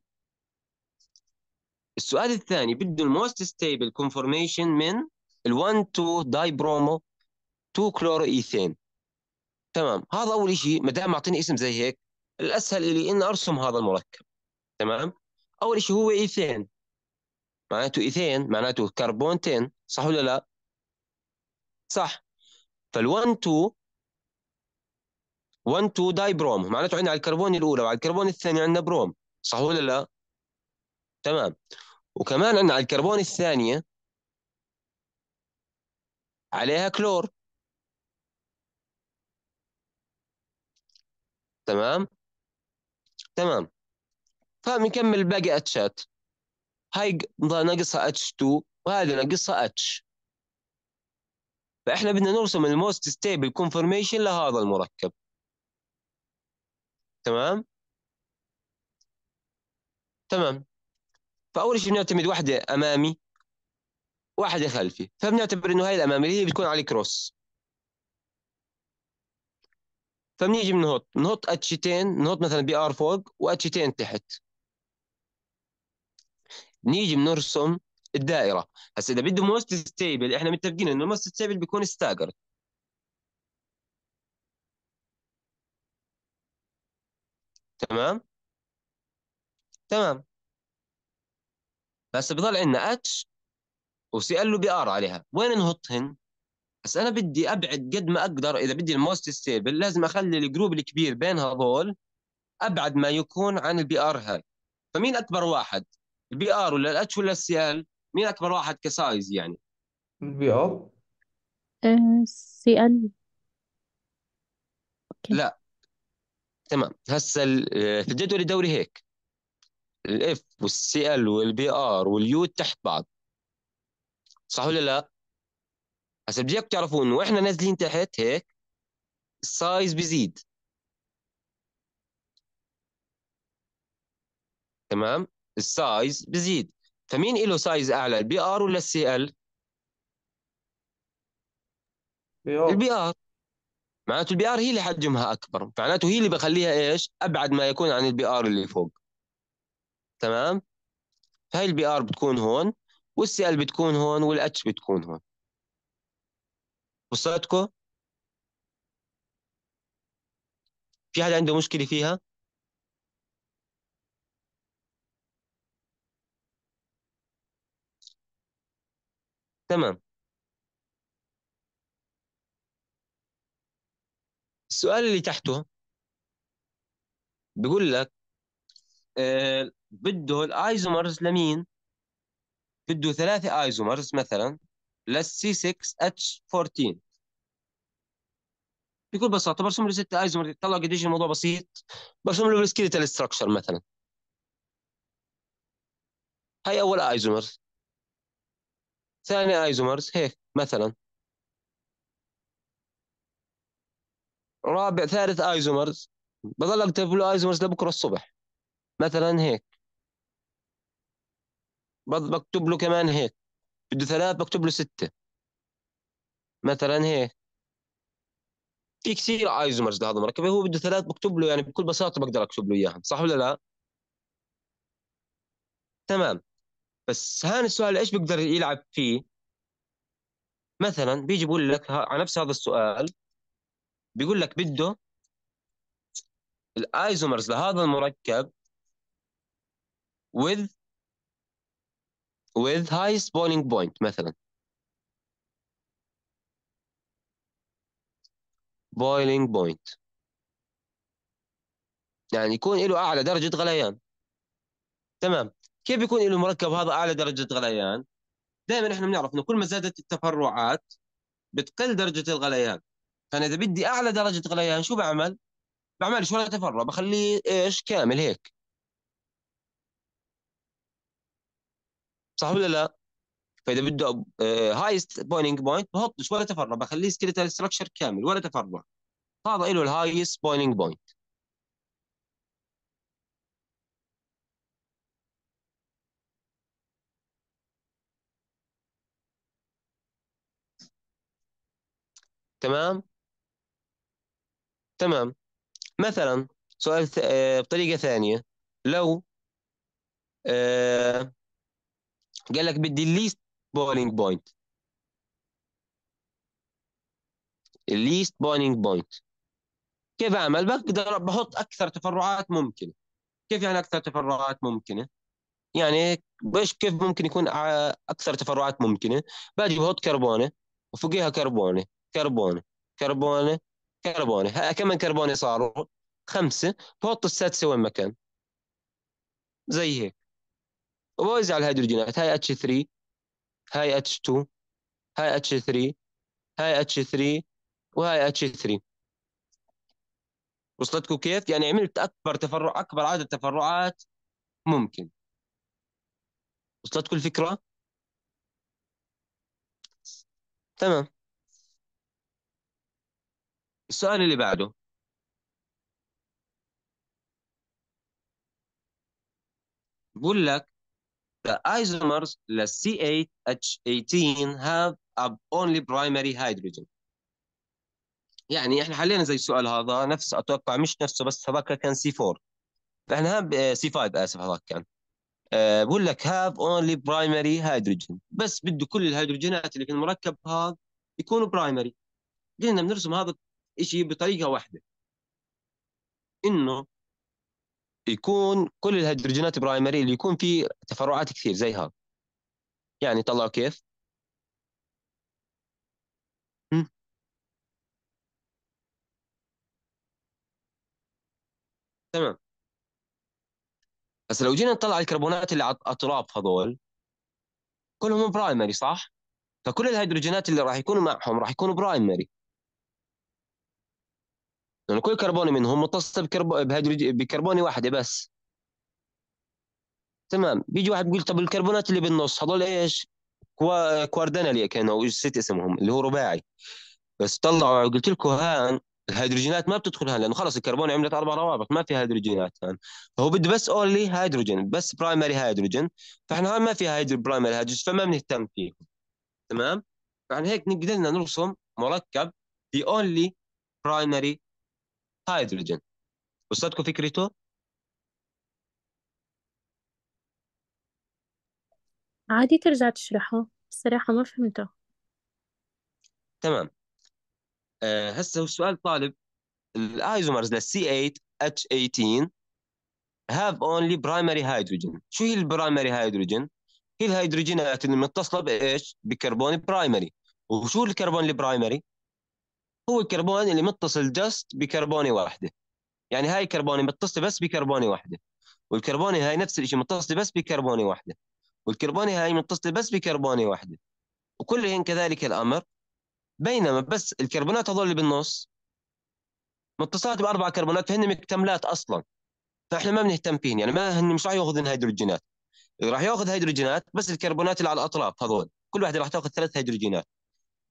السؤال الثاني بده الموست ستيبل كونفورميشن من ال1 2 داي برومو 2 كلورو ايثين تمام هذا اول شيء ما دام اعطيني اسم زي هيك الاسهل الي ان ارسم هذا المركب تمام اول شيء هو ايثين معناته ايثين معناته كربون صح ولا لا صح فال1 2 1 2 داي بروم معناته عندنا على الكربون الاولى وعلى الكربون الثاني عندنا بروم صح ولا لا تمام وكمان عندنا على الكربون الثانيه عليها كلور تمام تمام فبنكمل باقي اتشات هاي ناقصها اتش 2 وهذه ناقصها اتش فاحنا بدنا نرسم الموست ستيبل كونفورميشن لهذا المركب تمام تمام فاول شيء بنعتمد وحده امامي واحد خلفي فبنعتبر انه هاي الاماميه هي بتكون على كروس فبنيجي بنحط بنحط اتشتين بنحط مثلا بي ار فوق واتشتين تحت نيجي بنرسم الدائره هسا اذا بده موست ستيبل احنا متفقين انه الموست ستيبل بيكون ستاجر تمام تمام بس بضل عندنا اتش وسي ال له بي ار عليها وين نحطهن؟ بس انا بدي ابعد قد ما اقدر اذا بدي الموست ستيبل لازم اخلي الجروب الكبير بين هذول ابعد ما يكون عن البي ار هاي فمين اكبر واحد؟ البي ار ولا الاتش ولا السي ال؟ مين اكبر واحد كسايز يعني؟ البي ار السي ال آه، اوكي لا تمام هسه آه، في الجدول الدوري هيك الاف والسي ال والبي ار واليو تحت بعض صح ولا لا؟ هسا بدي اياكم تعرفوا انه احنا نازلين تحت هيك السايز بزيد تمام؟ السايز بزيد فمين له سايز اعلى البي ار ولا السي ال؟ البي ار معناته البي ار هي اللي حجمها اكبر معناته هي اللي بخليها ايش؟ ابعد ما يكون عن البي ار اللي فوق تمام؟ هاي البي ار بتكون هون والسي ال بتكون هون والاتش بتكون هون وصلتكم؟ في حدا عنده مشكلة فيها؟ تمام السؤال اللي تحته بقول لك آه بده الايزومرز لمين؟ بده ثلاثة ايزومرز مثلا للسي 6 اتش 14 بكل بساطه برسم له ست ايزومرز طلع قديش الموضوع بسيط برسم له السكيلتال ستراكشر مثلا هاي اول ايزومرز ثاني ايزومرز هيك مثلا رابع ثالث ايزومرز بضل اكتب له ايزومرز لبكره الصبح مثلا هيك بكتب له كمان هيك بده ثلاث بكتب له ستة مثلا هيك في كثير ايزومرز لهذا المركبة هو بده ثلاث بكتب له يعني بكل بساطة بقدر اكتب له اياهم صح ولا لا؟ تمام بس هان السؤال ايش بقدر يلعب فيه؟ مثلا بيجي بيقول لك على نفس هذا السؤال بيقول لك بده الايزومرز لهذا المركب with with high boiling point مثلا boiling point يعني يكون له اعلى درجه غليان تمام كيف بيكون له المركب هذا اعلى درجه غليان دائما احنا بنعرف انه كل ما زادت التفرعات بتقل درجه الغليان فانا اذا بدي اعلى درجه غليان شو بعمل بعمل شو تفرع بخليه ايش كامل هيك صح ولا لا؟ فاذا بده هايست بويننج بوينت بحطش ولا تفرع بخليه سكيلتال ستراكشر كامل ولا تفرع هذا له الهايست بويننج بوينت تمام تمام مثلا سؤال ث... آه بطريقه ثانيه لو آه قال لك بدي الليست بولينج بوينت الليست بولينج بوينت كيف اعمل بقدر بحط اكثر تفرعات ممكنه كيف يعني اكثر تفرعات ممكنه يعني ايش كيف ممكن يكون اكثر تفرعات ممكنه باجي بحط كربونه وفوقيها كربونه كربونه كربونه كربونه كم كربونه صاروا خمسه بحط السادسه وين مكان زي هيك وبوزع الهيدروجينات هاي اتش 3 هاي اتش 2 هاي اتش 3 هاي اتش 3 وهاي اتش 3 وصلتكم كيف؟ يعني عملت اكبر تفرع اكبر عدد تفرعات ممكن وصلتكم الفكره؟ تمام السؤال اللي بعده بقول لك The isomers the C8H18 have a only primary hydrogen. يعني احنا حلينا زي السؤال هذا نفس اتوقع مش نفسه بس هذاك كان c 4 فاحنا آه، c 5 اسف هذاك كان آه، بقول لك have only primary hydrogen بس بده كل الهيدروجينات اللي في المركب هذا يكونوا primary. قلنا بنرسم هذا الشيء بطريقه واحده انه يكون كل الهيدروجينات برايمري اللي يكون فيه تفرعات كثير زي هذا يعني طلعوا كيف تمام بس لو جينا نطلع الكربونات اللي على الاطراف هذول كلهم برايمري صح؟ فكل الهيدروجينات اللي راح يكونوا معهم راح يكونوا برايمري لأن كل كربوني منهم متصل بكربون بهيدروجين بكربون واحدة بس تمام بيجي واحد بيقول طب الكربونات اللي بالنص هذول ايش؟ كوا... كواردنالي كانوا نسيت اسمهم اللي هو رباعي بس طلعوا قلت لكم هان الهيدروجينات ما بتدخل هان لانه خلص الكربون عملت اربع روابط ما في هيدروجينات هان فهو بده بس اونلي هيدروجين بس برايمري هيدروجين فاحنا هان ما في هيدرو برايمري هيدروجين فما بنهتم فيه تمام؟ فعن هيك نقدر نرسم مركب في اونلي برايمري هيدروجين وصلتكم فكرته؟ عادي ترجع تشرحه الصراحة ما فهمته تمام أه هسه السؤال طالب الايزومرز للسي 8 اتش 18 have only primary hydrogen شو هي البرايمري هيدروجين؟ هي الهيدروجينات اللي متصلة بايش؟ بكربون برايمري وشو الكربون البرايمري؟ هو الكربون اللي متصل جاست بكربونه واحده يعني هاي كربونه متصله بس بكربونه واحده والكربونه هاي نفس الشيء متصله بس بكربونه واحده والكربونه هاي متصله بس بكربونه واحده وكلهن كذلك الامر بينما بس الكربونات هذول اللي بالنص متصلات باربع كربونات فهن مكتملات اصلا فاحنا ما بنهتم فيهن يعني ما هن مش راح ياخذن هيدروجينات راح ياخذ هيدروجينات بس الكربونات اللي على الاطراف هذول كل واحده راح تاخذ ثلاث هيدروجينات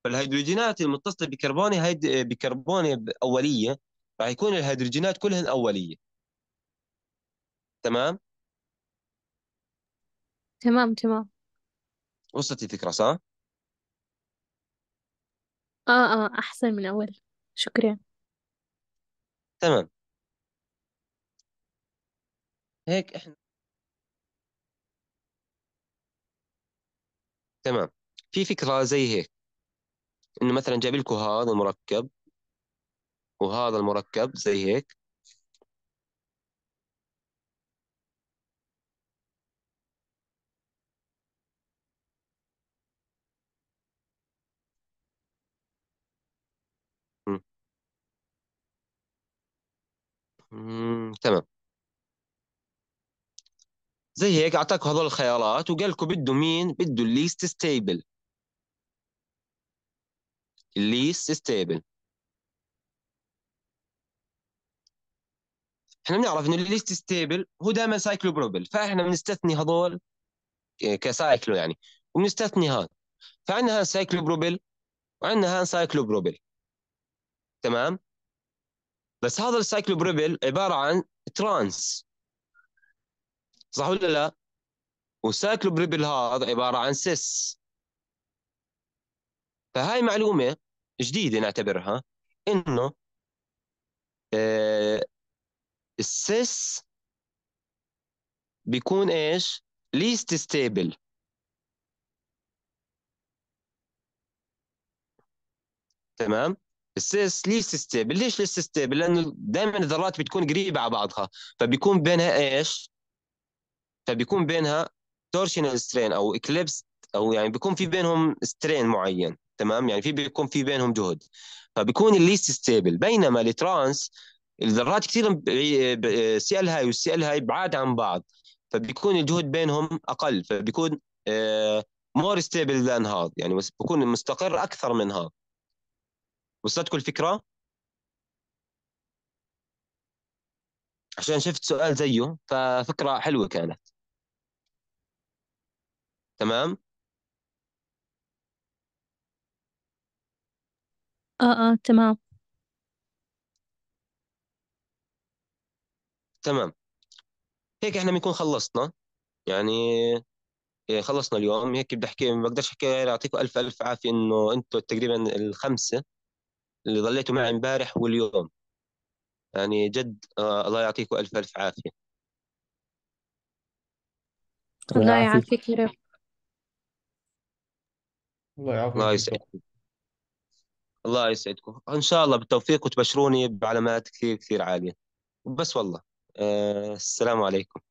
فالهيدروجينات المتصله بكربون هيد... بكربونه اوليه راح يكون الهيدروجينات كلهن اوليه تمام تمام تمام وصلت الفكره صح اه اه احسن من اول شكرا تمام هيك احنا تمام في فكره زي هيك انه مثلا جايب لكم هذا المركب وهذا المركب زي هيك مم. تمام زي هيك اعطاكم هذول الخيارات وقال لكم بده مين بده الليست ستيبل least stable احنا بنعرف انه الليست ستيبل هو دائما سايكلو بروبل فاحنا بنستثني هذول كسايكلو يعني وبنستثني هذا فعندنا هان سايكلو بروبل وعندنا هان سايكلو بروبل تمام بس هذا السايكلو بروبل عباره عن ترانس صح ولا لا؟ والسايكلو بروبل هذا عباره عن سيس فهاي معلومه جديده نعتبرها انه آه، السيس بيكون ايش؟ ليست ستيبل تمام؟ السيس ليست ستيبل ليش ليست ستيبل لانه دائما الذرات بتكون قريبه على بعضها فبيكون بينها ايش فبيكون بينها تورشنال سترين او اكليبس او يعني بيكون في بينهم سترين معين تمام يعني في بيكون في بينهم جهد فبيكون الليست ستيبل بينما الترانس الذرات كثير السي ال هاي والسي ال هاي بعاد عن بعض فبيكون الجهد بينهم اقل فبيكون مور ستيبل ذان هذا يعني بكون مستقر اكثر من هذا وصلتكم الفكره؟ عشان شفت سؤال زيه ففكره حلوه كانت تمام؟ آه آه تمام تمام هيك احنا بنكون خلصنا يعني إيه، خلصنا اليوم هيك بدي احكي ما بقدرش احكي غير اعطيكم الف الف عافيه انه انتم تقريبا الخمسه اللي ضليتوا معي امبارح واليوم يعني جد آه الله يعطيكم الف الف عافيه الله الله يعافيك يعافيك يا رب الله الله يسعدك الله يسعدكم ان شاء الله بالتوفيق وتبشروني بعلامات كثير كثير عاليه بس والله آه، السلام عليكم